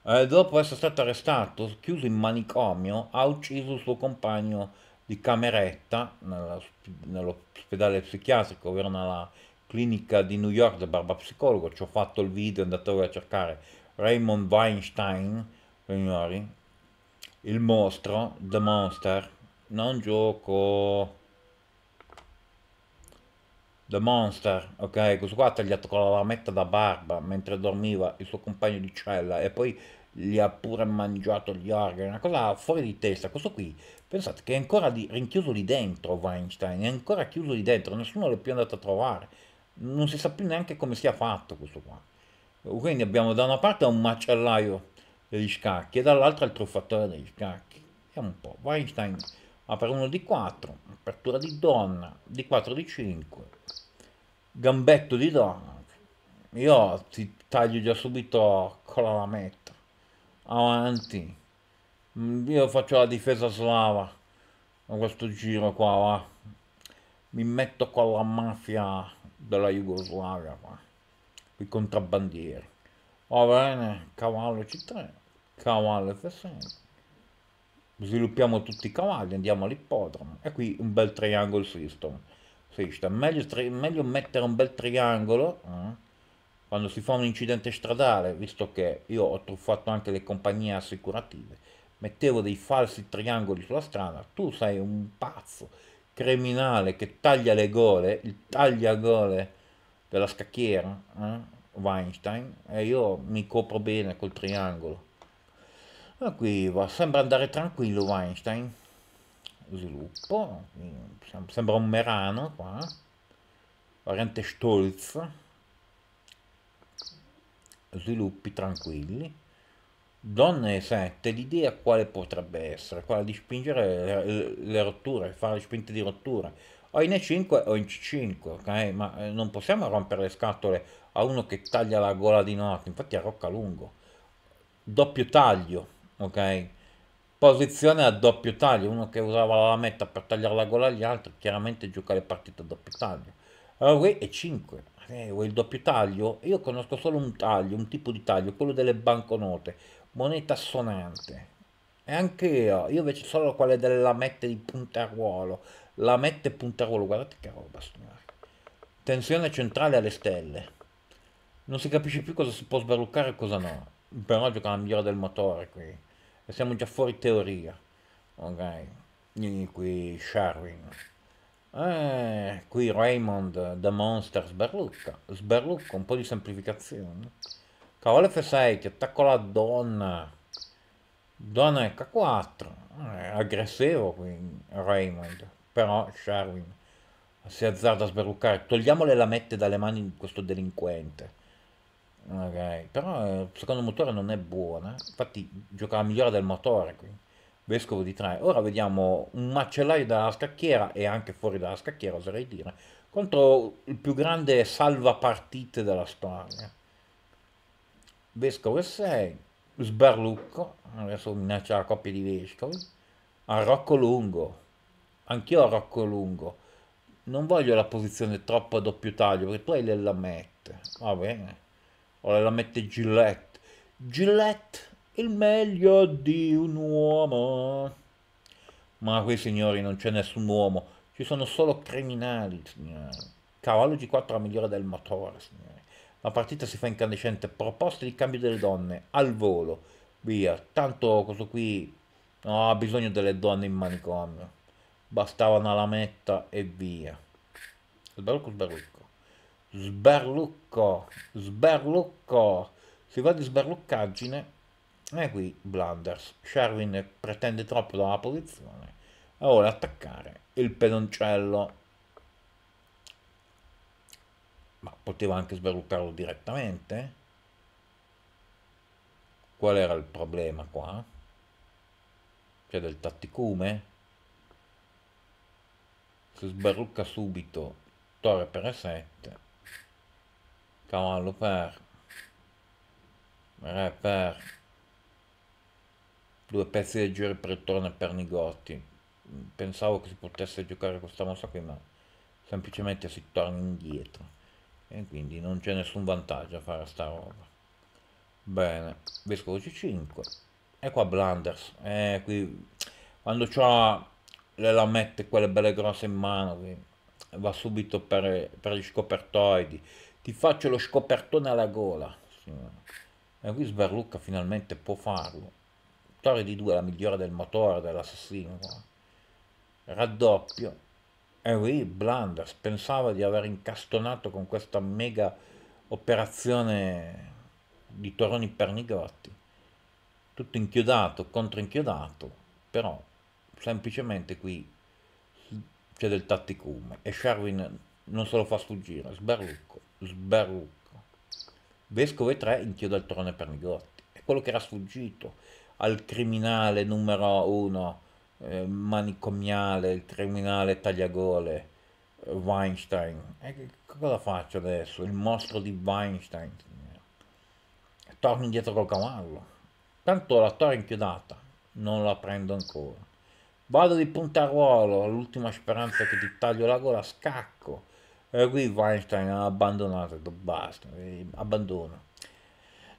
E dopo essere stato arrestato, chiuso in manicomio, ha ucciso il suo compagno di cameretta nell'ospedale psichiatrico, ovvero nella clinica di New York da barba psicologo. ci ho fatto il video, andatevelo a cercare, Raymond Weinstein, signori, il mostro, The Monster, non gioco... The Monster, ok, questo qua ha tagliato con la lametta da barba mentre dormiva il suo compagno di cella e poi gli ha pure mangiato gli organi, una cosa fuori di testa. Questo qui, pensate che è ancora lì, rinchiuso lì dentro Weinstein, è ancora chiuso lì dentro, nessuno l'è più andato a trovare, non si sa più neanche come sia fatto questo qua. Quindi abbiamo da una parte un macellaio degli scacchi e dall'altra il truffatore degli scacchi. Vediamo un po', Weinstein apre uno di 4, apertura di donna, di 4 di 5, gambetto di donna. Io ti taglio già subito con la lametta avanti io faccio la difesa slava a questo giro qua va mi metto con la mafia della Jugoslavia qua i contrabbandieri va bene cavallo c3 cavallo f6 sviluppiamo tutti i cavalli andiamo all'ippodromo e qui un bel triangolo system, system. Meglio, meglio mettere un bel triangolo eh? quando si fa un incidente stradale, visto che io ho truffato anche le compagnie assicurative, mettevo dei falsi triangoli sulla strada, tu sei un pazzo criminale che taglia le gole, il tagliagole della scacchiera, eh? Weinstein, e io mi copro bene col triangolo. Ma qui va, sembra andare tranquillo Weinstein, sviluppo, mm, sembra un merano qua, variante Stolz, sviluppi tranquilli. Donne 7, l'idea quale potrebbe essere? Quella di spingere le, le rotture, fare spinte di rottura. O in E5 o in C5, ok? Ma eh, non possiamo rompere le scatole a uno che taglia la gola di notte, infatti è rocca lungo. Doppio taglio, ok? Posizione a doppio taglio, uno che usava la lametta per tagliare la gola agli altri, chiaramente gioca le partite a doppio taglio. Allora qui è 5 eh, o il doppio taglio, io conosco solo un taglio, un tipo di taglio, quello delle banconote, moneta assonante. E anche io, io invece solo quelle delle lamette di punteruolo, lamette punteruolo, guardate che roba signori. Tensione centrale alle stelle. Non si capisce più cosa si può sbarruccare e cosa no. Però gioca la migliore del motore qui. E siamo già fuori teoria. Ok. Vieni qui, Sharwin. Eh, qui Raymond The Monster sberlucca, sberlucca, un po' di semplificazione. Cavolo F6, ti attacco la donna. Donna H4, eh, aggressivo qui Raymond, però Sherwin si azzarda a sberluccare. Togliamo le lamette dalle mani di questo delinquente. Ok, però il secondo motore non è buono, eh. infatti gioca la migliore del motore qui vescovo di Trae. Ora vediamo un macellaio dalla scacchiera e anche fuori dalla scacchiera, oserei dire, contro il più grande salvapartite della storia. Vescovo e 6, sberlucco, adesso minaccia la coppia di vescovi, a Rocco Lungo, anch'io a Rocco Lungo, non voglio la posizione troppo a doppio taglio, perché tu hai le lamette, va bene, o le lamette Gillette, Gillette il meglio di un uomo. Ma qui, signori, non c'è nessun uomo, ci sono solo criminali, signori. Cavallo G4 è migliore del motore, signori. La partita si fa incandescente, proposte di cambio delle donne, al volo, via. Tanto questo qui no, ha bisogno delle donne in manicomio. Bastava una lametta e via. Sberlucco, sberlucco. Sberlucco, sberlucco. Si va di sberluccaggine e qui Blunders. Sherwin pretende troppo dalla posizione e vuole attaccare il pedoncello. Ma poteva anche sbarruccarlo direttamente? Qual era il problema qua? Cioè del tatticume? Si sbarrucca subito, torre per E7, cavallo per, re per, due pezzi leggeri per il torno e per Nigotti. Mm, pensavo che si potesse giocare questa mossa qui, ma semplicemente si torna indietro. E quindi non c'è nessun vantaggio a fare sta roba. Bene, vescovo C5. E qua Blunders. Eh, qui quando c'ha le lamette quelle belle grosse in mano, qui, va subito per, per gli scopertoidi. Ti faccio lo scopertone alla gola. Signora. E qui Sberlucca finalmente può farlo torre di 2 è la migliore del motore dell'assassino raddoppio e eh lì Blandas pensava di aver incastonato con questa mega operazione di toroni pernigotti tutto inchiodato contro inchiodato. però semplicemente qui c'è del tatticume e Sherwin non se lo fa sfuggire sberlucco sberlucco vescovo e 3 inchioda il torone pernigotti è quello che era sfuggito al criminale numero uno, eh, manicomiale, il criminale tagliagole, Weinstein. E cosa faccio adesso? Il mostro di Weinstein. Torno indietro col cavallo. Tanto la torre è inchiodata, non la prendo ancora. Vado di puntaruolo, l'ultima speranza che ti taglio la gola, scacco. E qui Weinstein ha abbandonato, basta, abbandono.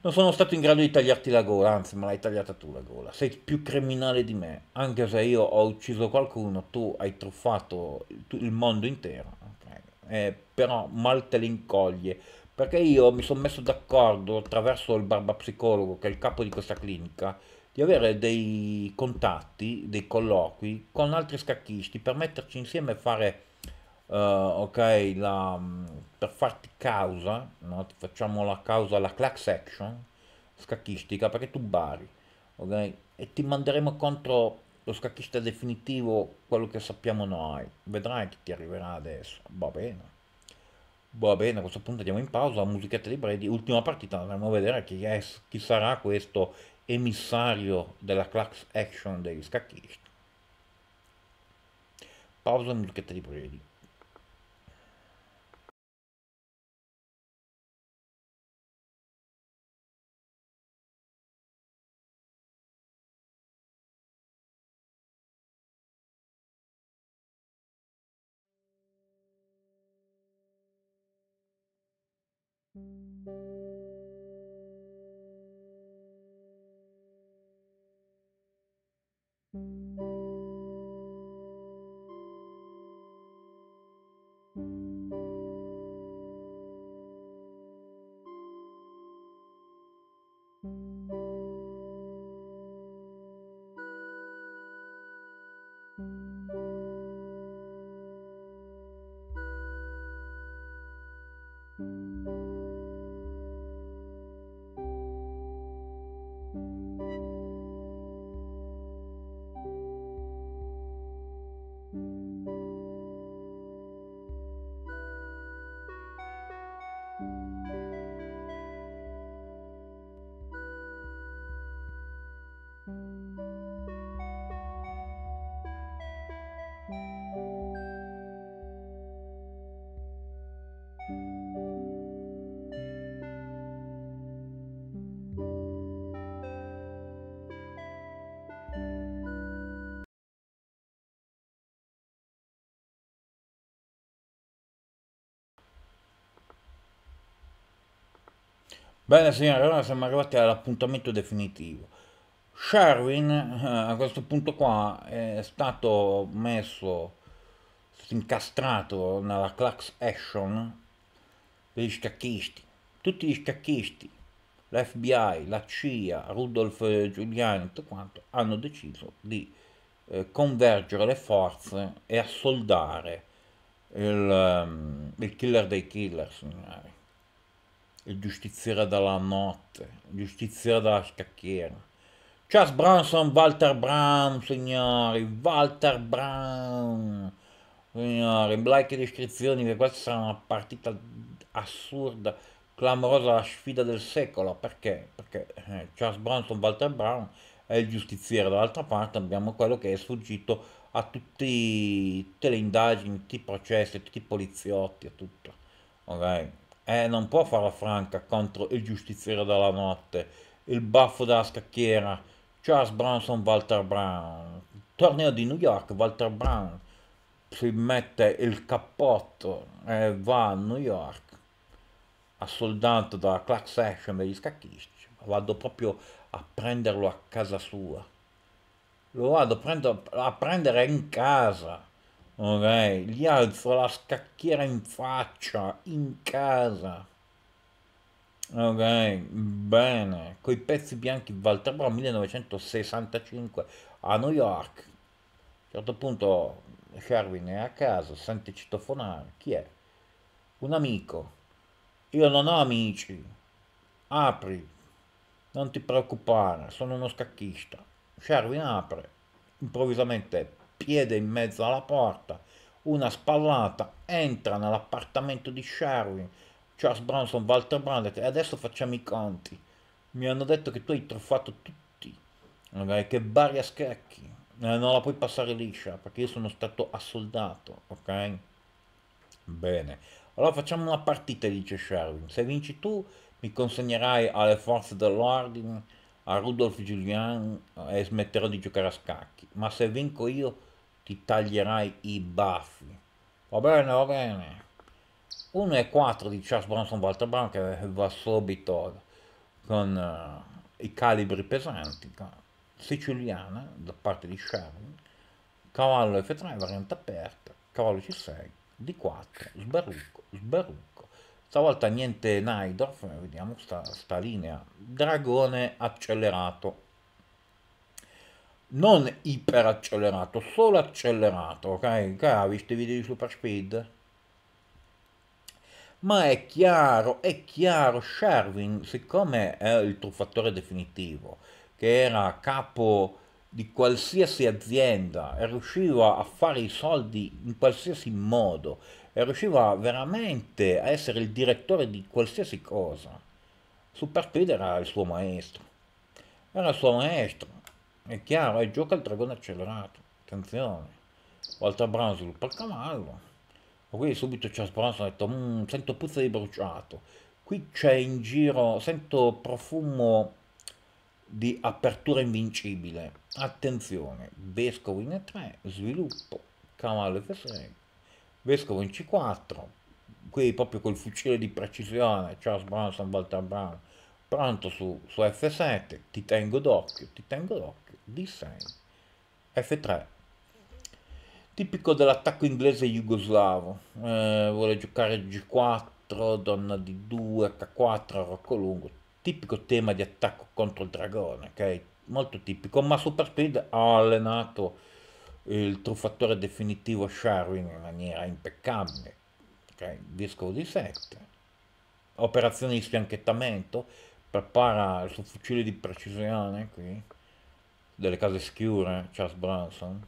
Non sono stato in grado di tagliarti la gola, anzi me l'hai tagliata tu la gola. Sei più criminale di me, anche se io ho ucciso qualcuno, tu hai truffato il mondo intero. Okay. Eh, però mal te le incoglie, perché io mi sono messo d'accordo attraverso il barbapsicologo, che è il capo di questa clinica, di avere dei contatti, dei colloqui con altri scacchisti per metterci insieme e fare uh, ok, la, mm, per farti causa, no? ti facciamo la causa, alla class action scacchistica perché tu bari, ok? E ti manderemo contro lo scacchista definitivo, quello che sappiamo noi. Vedrai che ti arriverà adesso. Va bene. Va bene, a questo punto andiamo in pausa, musichetta di Brady, ultima partita, andremo a vedere chi, è, chi sarà questo emissario della class action degli scacchisti. Pausa musichetta di Brady. Bene signori, allora siamo arrivati all'appuntamento definitivo. Sherwin eh, a questo punto qua è stato messo, incastrato nella class action degli scacchisti. Tutti gli scacchisti, l'FBI, la CIA, Rudolf eh, Giuliani, e tutto quanto, hanno deciso di eh, convergere le forze e assoldare il, ehm, il killer dei killer, signori il giustiziere della notte, il giustiziere della scacchiera. Charles Branson, Walter Brown, signori, Walter Brown, signori, like e descrizioni, che questa sarà una partita assurda, clamorosa, la sfida del secolo, perché? Perché eh, Charles Branson, Walter Brown è il giustiziere, dall'altra parte abbiamo quello che è sfuggito a tutte le indagini, tutti i processi, tutti i poliziotti, a tutto, ok? eh, non può fare la franca contro il giustiziere della notte, il baffo della scacchiera, Charles Bronson, Walter Brown, torneo di New York, Walter Brown si mette il cappotto e va a New York, assoldato dalla class action degli scacchisti, vado proprio a prenderlo a casa sua, lo vado a prendere in casa ok? Gli alzo la scacchiera in faccia, in casa. Ok, bene, coi pezzi bianchi Walter Brown 1965 a New York. A un certo punto Sherwin è a casa, sente citofonare, chi è? Un amico. Io non ho amici. Apri, non ti preoccupare, sono uno scacchista. Sherwin apre, improvvisamente piede in mezzo alla porta, una spallata, entra nell'appartamento di Sherwin, Charles Bronson, Walter Brandt, e adesso facciamo i conti. Mi hanno detto che tu hai truffato tutti, okay? che varia a eh, non la puoi passare liscia, perché io sono stato assoldato, ok? Bene, allora facciamo una partita, dice Sherwin, se vinci tu mi consegnerai alle forze dell'ordine a Rudolf Giuliano e eh, smetterò di giocare a scacchi, ma se vinco io ti taglierai i baffi. Va bene, va bene. 1 e 4 di Charles Bronson Walter Brown che eh, va subito con uh, i calibri pesanti, siciliana da parte di Sherwin, cavallo F3 variante aperta, cavallo C6, D4, sbarrucco, sbarrucco stavolta niente Naidorf, eh, vediamo sta, sta linea, dragone accelerato, non iperaccelerato, solo accelerato, ok? Che ha visto i video di Super Speed? Ma è chiaro, è chiaro, Sherwin, siccome è il truffatore definitivo, che era capo di qualsiasi azienda e riusciva a fare i soldi in qualsiasi modo riusciva veramente a essere il direttore di qualsiasi cosa. Superpede era il suo maestro, era il suo maestro, è chiaro, e gioca il dragone accelerato, attenzione. Walter Brown il cavallo. Qui subito Charles Bronson ha detto, mm, sento puzza di bruciato, qui c'è in giro, sento profumo di apertura invincibile. Attenzione, vescovo in E3, sviluppo, cavallo F6, vescovo in C4, qui proprio col fucile di precisione Charles Bronson, Walter Brown, pronto su, su F7, ti tengo d'occhio, ti tengo d'occhio, D6, F3, tipico dell'attacco inglese jugoslavo, eh, vuole giocare G4, donna di 2, H4, rocco lungo, tipico tema di attacco contro il dragone, ok? Molto tipico, ma Super Speed ha allenato il truffatore definitivo Sharwin in maniera impeccabile, okay? disco di sette, Operazione di sfianchettamento, prepara il suo fucile di precisione qui, delle case schiure, Charles Branson,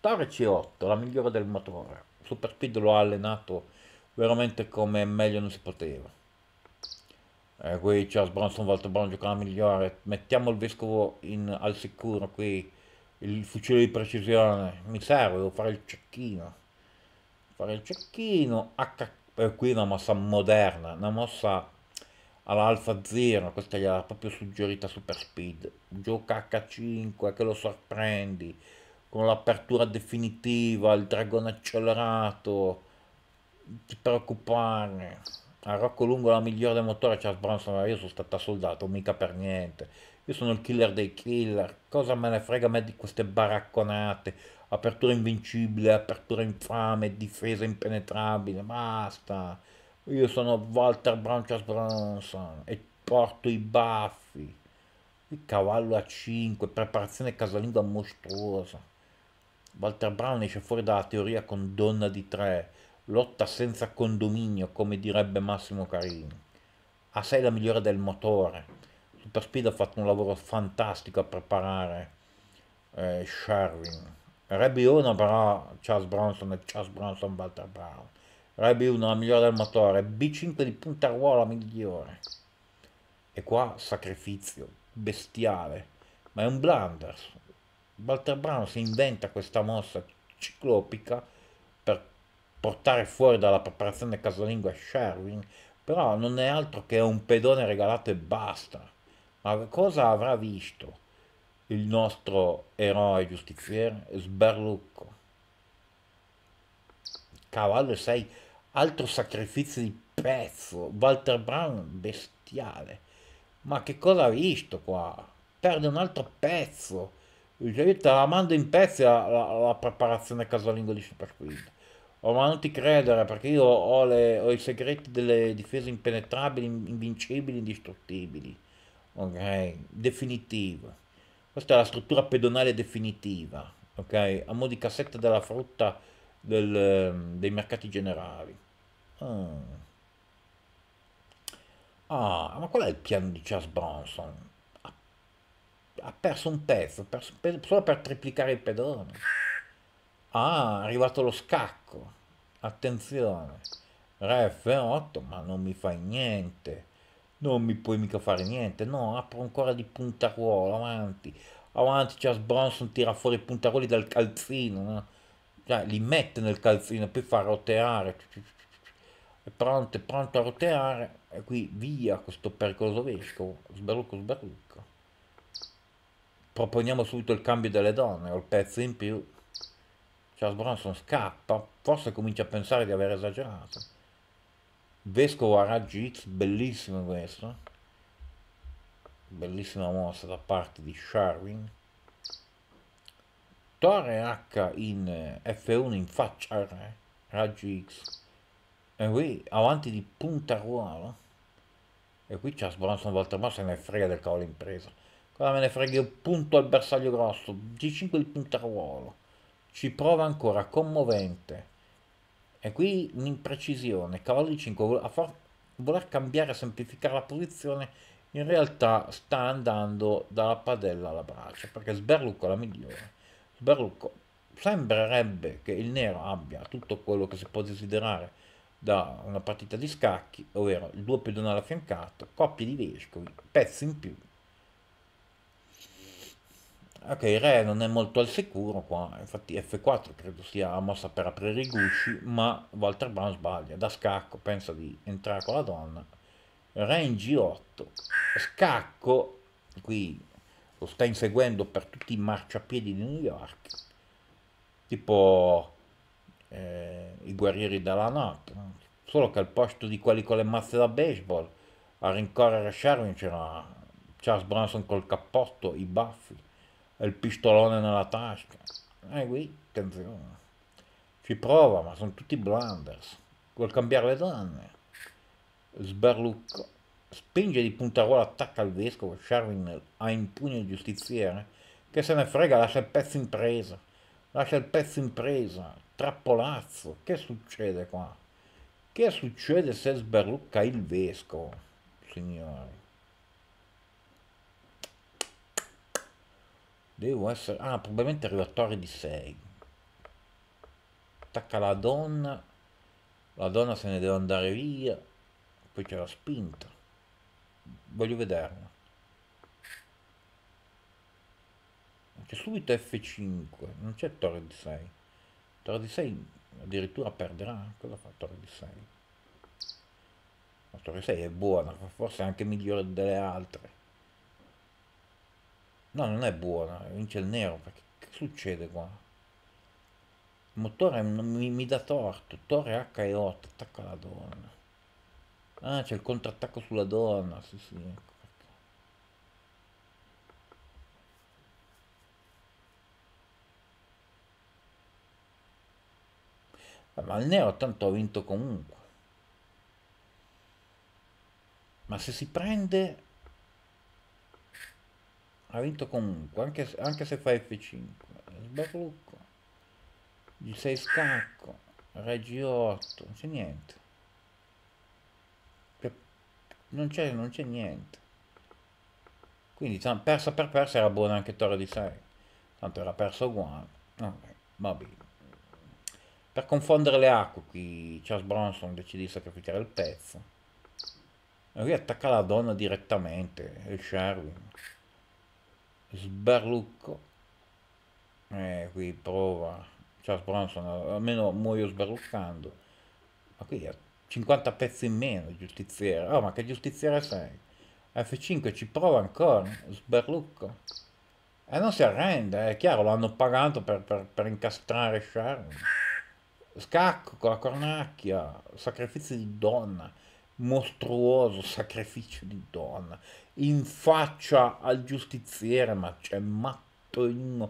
Tare C8, la migliore del motore, Super Speed lo ha allenato veramente come meglio non si poteva. Eh, qui Charles Bronson, Walter Brown gioca la migliore, mettiamo il vescovo in, al sicuro qui il fucile di precisione, mi serve, devo fare il cecchino. Fare il cecchino, H, per eh, qui una mossa moderna, una mossa all'Alfa Zero, questa gliela proprio suggerita Super Speed. Gioca H5 che lo sorprendi, con l'apertura definitiva, il dragone accelerato, ti preoccupare. A Rocco Lungo la migliore del motore, Charles Bronson, io sono stata soldato, mica per niente io sono il killer dei killer, cosa me ne frega a me di queste baracconate, apertura invincibile, apertura infame, difesa impenetrabile, basta, io sono Walter Bronchers Bronson e porto i baffi, il cavallo a 5, preparazione casalinga mostruosa, Walter Brown esce fuori dalla teoria con donna di 3, lotta senza condominio come direbbe Massimo Carini, a ah, 6 la migliore del motore, Speed ha fatto un lavoro fantastico a preparare eh, Sherwin. Rebby 1 però Charles Bronson e Charles Bronson Walter Brown. Rebby 1 la migliore del motore, B5 di punta ruola migliore. E qua sacrificio bestiale, ma è un blunder. Walter Brown si inventa questa mossa ciclopica per portare fuori dalla preparazione casalinga Sherwin, però non è altro che un pedone regalato e basta cosa avrà visto il nostro eroe giustiziere sbarlucco Cavallo 6, altro sacrificio di pezzo, Walter Brown bestiale. Ma che cosa ha visto qua? Perde un altro pezzo. Io te la mando in pezzi la, la, la preparazione casalingo di Superquid. Oh, ma non ti credere perché io ho, le, ho i segreti delle difese impenetrabili, invincibili, indistruttibili ok? Definitiva. Questa è la struttura pedonale definitiva, ok? A mo' di cassetta della frutta del, dei mercati generali. Mm. Ah, ma qual è il piano di Charles Bronson? Ha, ha perso un pezzo, per, per, solo per triplicare il pedone. Ah, è arrivato lo scacco. Attenzione. Re F8, ma non mi fai niente non mi puoi mica fare niente, no, apro ancora di puntaruolo, avanti, avanti, Charles Bronson tira fuori i puntaruoli dal calzino, no? cioè, li mette nel calzino, poi fa roteare, è pronto, è pronto a roteare, e qui via questo pericoloso vescovo, sbarrucco, sbarrucco. Proponiamo subito il cambio delle donne, ho il pezzo in più. Charles Bronson scappa, forse comincia a pensare di aver esagerato. Vescovo a raggi X, bellissimo questo, bellissima mossa da parte di Sharwin. Torre H in eh, F1 in faccia R, eh, raggi X. E qui avanti di punta ruolo. E qui c'è sbronzo una volta bassa se ne frega del cavolo impresa. Cosa me ne frega io punto al bersaglio grosso. G5 di punta ruolo. Ci prova ancora, commovente. E qui l'imprecisione, cavalli 5, a for- voler cambiare semplificare la posizione, in realtà sta andando dalla padella alla brace, perché Sberlucco è la migliore. Sberlucco sembrerebbe che il nero abbia tutto quello che si può desiderare da una partita di scacchi, ovvero il doppio di un affiancato, coppie di vescovi, pezzi in più, ok il re non è molto al sicuro qua infatti f4 credo sia la mossa per aprire i gusci ma Walter Brown sbaglia da scacco pensa di entrare con la donna re in g8 scacco qui lo sta inseguendo per tutti i marciapiedi di New York tipo eh, i guerrieri della notte no? solo che al posto di quelli con le mazze da baseball a rincorrere Sherwin c'era Charles Branson col cappotto, i baffi e il pistolone nella tasca. E eh, qui, attenzione, ci prova, ma sono tutti blunders. Vuol cambiare le donne. Sberlucco. Spinge di puntaruola, attacca il vescovo, Sharwin ha in pugno il giustiziere, che se ne frega, lascia il pezzo in presa. Lascia il pezzo in presa, trappolazzo. Che succede qua? Che succede se sberlucca il vescovo, signori? Devo essere... Ah, probabilmente arrivo a torre di 6. Attacca la donna. La donna se ne deve andare via. Poi c'è la spinta. Voglio vederla. C'è subito F5. Non c'è torre di 6. Torre di 6 addirittura perderà. Cosa fa torre di 6? La torre 6 è buona, forse anche migliore delle altre. No, non è buona, vince il nero, perché che succede qua? Il motore mi, mi dà torto, torre H8, e attacca la donna. Ah, c'è il contrattacco sulla donna, sì sì, ecco ma il nero tanto ha vinto comunque ma se si prende ha vinto comunque anche, se, anche se fa f5 sberlucco g6 scacco re g8 non c'è niente non c'è, non c'è niente quindi persa per persa era buona anche torre di 6 tanto era persa uguale va bene per confondere le acque qui Charles Bronson decide di sacrificare il pezzo e lui attacca la donna direttamente e Sherwin sbarlucco eh, qui prova Charles Bronson almeno muoio sbarluccando ma qui ha 50 pezzi in meno il oh ma che giustiziere sei F5 ci prova ancora sbarlucco e eh, non si arrende è chiaro l'hanno pagato per, per, per incastrare Sharon scacco con la cornacchia sacrificio di donna mostruoso sacrificio di donna in faccia al giustiziere, ma c'è matto in...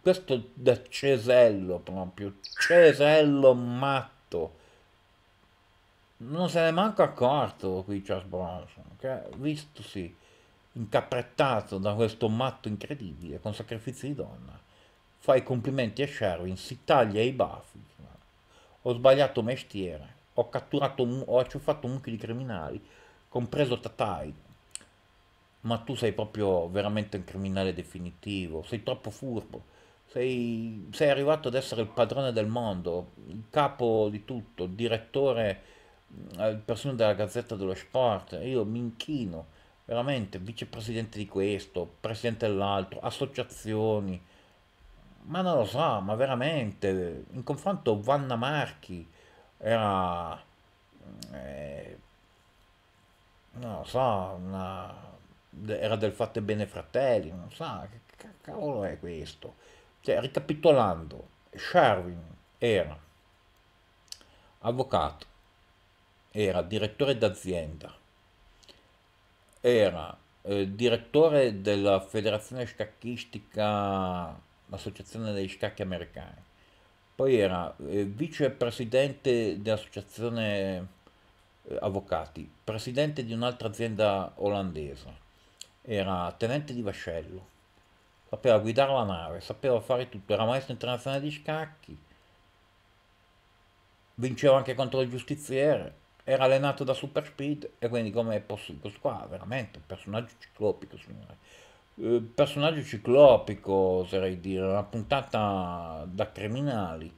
Questo da Cesello proprio, Cesello matto. Non se ne manco accorto qui Charles Bronson, che visto sì, incaprettato da questo matto incredibile con sacrifici di donna. Fa i complimenti a Sherwin, si taglia i baffi. Ho sbagliato mestiere, ho catturato, ho acciuffato mucchi di criminali, compreso Tatai, ma tu sei proprio veramente un criminale definitivo, sei troppo furbo, sei, sei arrivato ad essere il padrone del mondo, il capo di tutto, il direttore mm, eh, persino della Gazzetta dello Sport, io mi inchino, veramente, vicepresidente di questo, presidente dell'altro, associazioni, ma non lo so, ma veramente, in confronto Vanna Marchi era, mm, eh, non lo so, una, era del fatto bene fratelli, non sa, che cavolo è questo? Cioè, ricapitolando, Sharwin era avvocato, era direttore d'azienda, era eh, direttore della federazione scacchistica, l'associazione degli scacchi americani, poi era eh, vicepresidente dell'associazione eh, avvocati, presidente di un'altra azienda olandese era tenente di vascello, sapeva guidare la nave, sapeva fare tutto, era maestro internazionale di scacchi, vinceva anche contro il giustiziere, era allenato da Super Speed e quindi come è possibile? Questo qua veramente un personaggio ciclopico, signore. Eh, personaggio ciclopico, oserei dire, una puntata da criminali.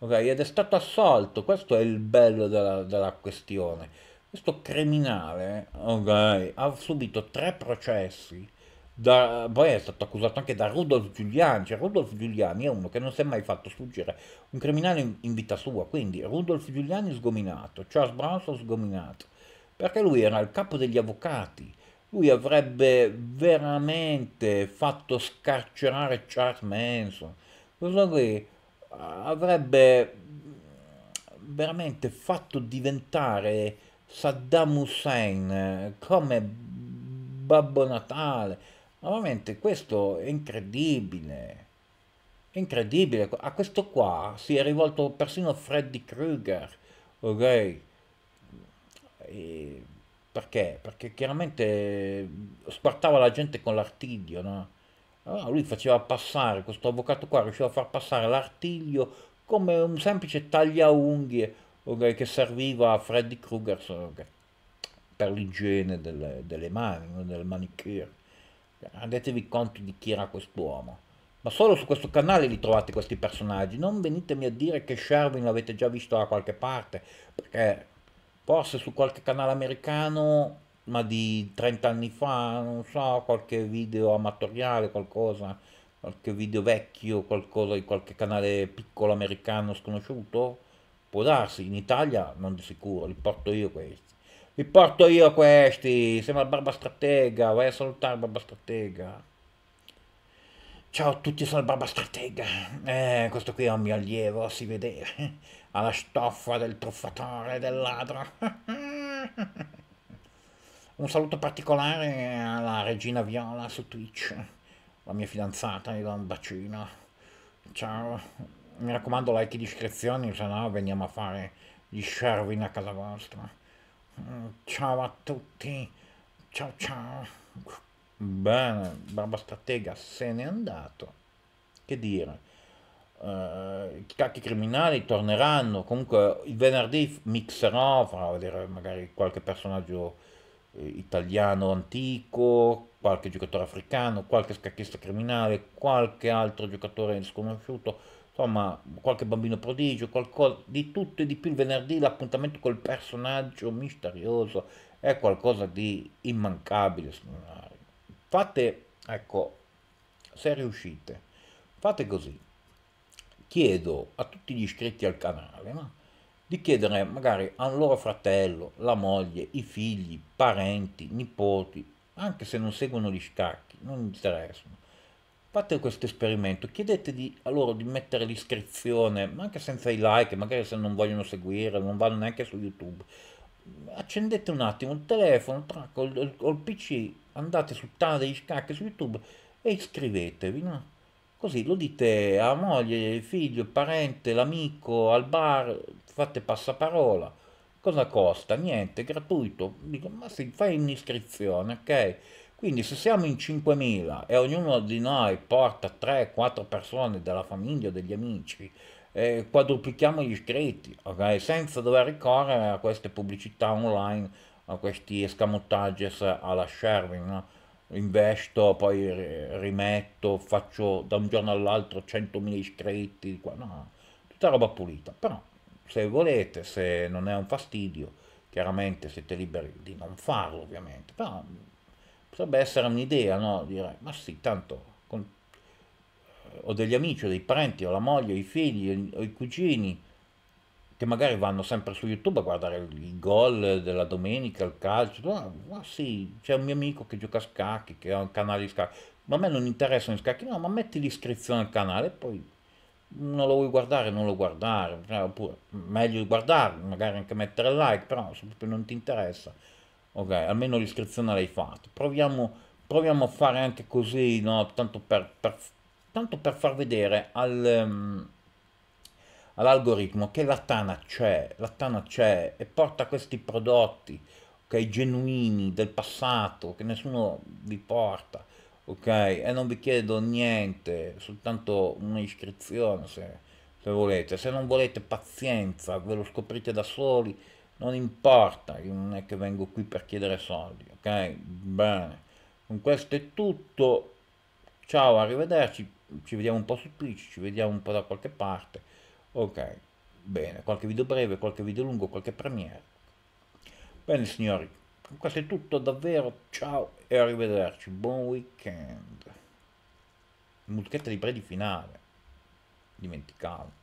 Ok, ed è stato assolto, questo è il bello della, della questione questo criminale okay, ha subito tre processi, da, poi è stato accusato anche da Rudolf Giuliani, cioè Rudolf Giuliani è uno che non si è mai fatto sfuggire, un criminale in, in vita sua, quindi Rudolf Giuliani sgominato, Charles Branson sgominato, perché lui era il capo degli avvocati, lui avrebbe veramente fatto scarcerare Charles Manson, questo qui avrebbe veramente fatto diventare Saddam Hussein come Babbo Natale. Ma veramente questo è incredibile. È incredibile. A questo qua si è rivolto persino Freddy Krueger. Ok? E perché? Perché chiaramente spartava la gente con l'artiglio, no? Allora ah, lui faceva passare, questo avvocato qua riusciva a far passare l'artiglio come un semplice tagliaunghie che serviva a Freddy Krueger per l'igiene delle, delle mani, del manicure. Rendetevi conto di chi era quest'uomo. Ma solo su questo canale li trovate questi personaggi. Non venitemi a dire che Sherwin l'avete già visto da qualche parte, perché forse su qualche canale americano, ma di 30 anni fa, non so, qualche video amatoriale, qualcosa, qualche video vecchio, qualcosa di qualche canale piccolo americano sconosciuto Può darsi, in Italia non di sicuro, li porto io questi. Li porto io questi, sembra Barba Stratega, vai a salutare Barba Stratega. Ciao a tutti, sono il Barba Stratega. Eh, questo qui è un mio allievo, si vedeva. Alla stoffa del truffatore, del ladro. Un saluto particolare alla regina Viola su Twitch, la mia fidanzata, gli do un bacino. Ciao mi raccomando like e discrezioni, se no veniamo a fare gli sherwin a casa vostra. Mm, ciao a tutti, ciao ciao. Bene, Barba Stratega se n'è andato. Che dire? Uh, cacchi criminali torneranno. Comunque il venerdì mixerò, farò vedere magari qualche personaggio eh, italiano antico, qualche giocatore africano, qualche scacchista criminale, qualche altro giocatore sconosciuto insomma qualche bambino prodigio, qualcosa di tutto e di più il venerdì, l'appuntamento col personaggio misterioso è qualcosa di immancabile. Fate, ecco, se riuscite, fate così. Chiedo a tutti gli iscritti al canale no? di chiedere magari a un loro fratello, la moglie, i figli, parenti, nipoti, anche se non seguono gli scacchi, non interessano Fate questo esperimento, chiedete di, a loro di mettere l'iscrizione, ma anche senza i like, magari se non vogliono seguire, non vanno neanche su YouTube. Accendete un attimo il telefono, tra, col, il, col PC, andate sul Tana degli Scacchi su YouTube e iscrivetevi, no? Così lo dite a moglie, figlio, parente, l'amico, al bar, fate passaparola. Cosa costa? Niente, è gratuito. Dico, ma sì, fai un'iscrizione, ok? Quindi se siamo in 5.000 e ognuno di noi porta 3-4 persone della famiglia o degli amici, eh, quadruplichiamo gli iscritti, okay? senza dover ricorrere a queste pubblicità online, a questi escamottages alla sharing, no? investo, poi rimetto, faccio da un giorno all'altro 100.000 iscritti, no, tutta roba pulita, però se volete, se non è un fastidio, chiaramente siete liberi di non farlo ovviamente, però potrebbe essere un'idea, no? Dire, ma sì, tanto con... Eh, ho degli amici, ho dei parenti, ho la moglie, ho i figli, ho i cugini, che magari vanno sempre su YouTube a guardare i gol della domenica, il calcio, ah, ma, ah sì, c'è un mio amico che gioca a scacchi, che ha un canale di scacchi, ma a me non interessano i scacchi, no, ma metti l'iscrizione al canale e poi non lo vuoi guardare, non lo guardare, cioè, oppure meglio guardarlo, magari anche mettere like, però se proprio non ti interessa ok almeno l'iscrizione l'hai fatta proviamo, proviamo, a fare anche così no? tanto, per, per, tanto per far vedere al, um, all'algoritmo che la tana c'è la tana c'è e porta questi prodotti ok genuini del passato che nessuno vi porta ok e non vi chiedo niente soltanto un'iscrizione se, se volete se non volete pazienza ve lo scoprite da soli non importa, io non è che vengo qui per chiedere soldi, ok? Bene, con questo è tutto, ciao, arrivederci, ci vediamo un po' su Twitch, ci vediamo un po' da qualche parte, ok? Bene, qualche video breve, qualche video lungo, qualche premiere. Bene signori, con questo è tutto davvero, ciao e arrivederci, buon weekend. Musichetta di predi finale, dimenticavo.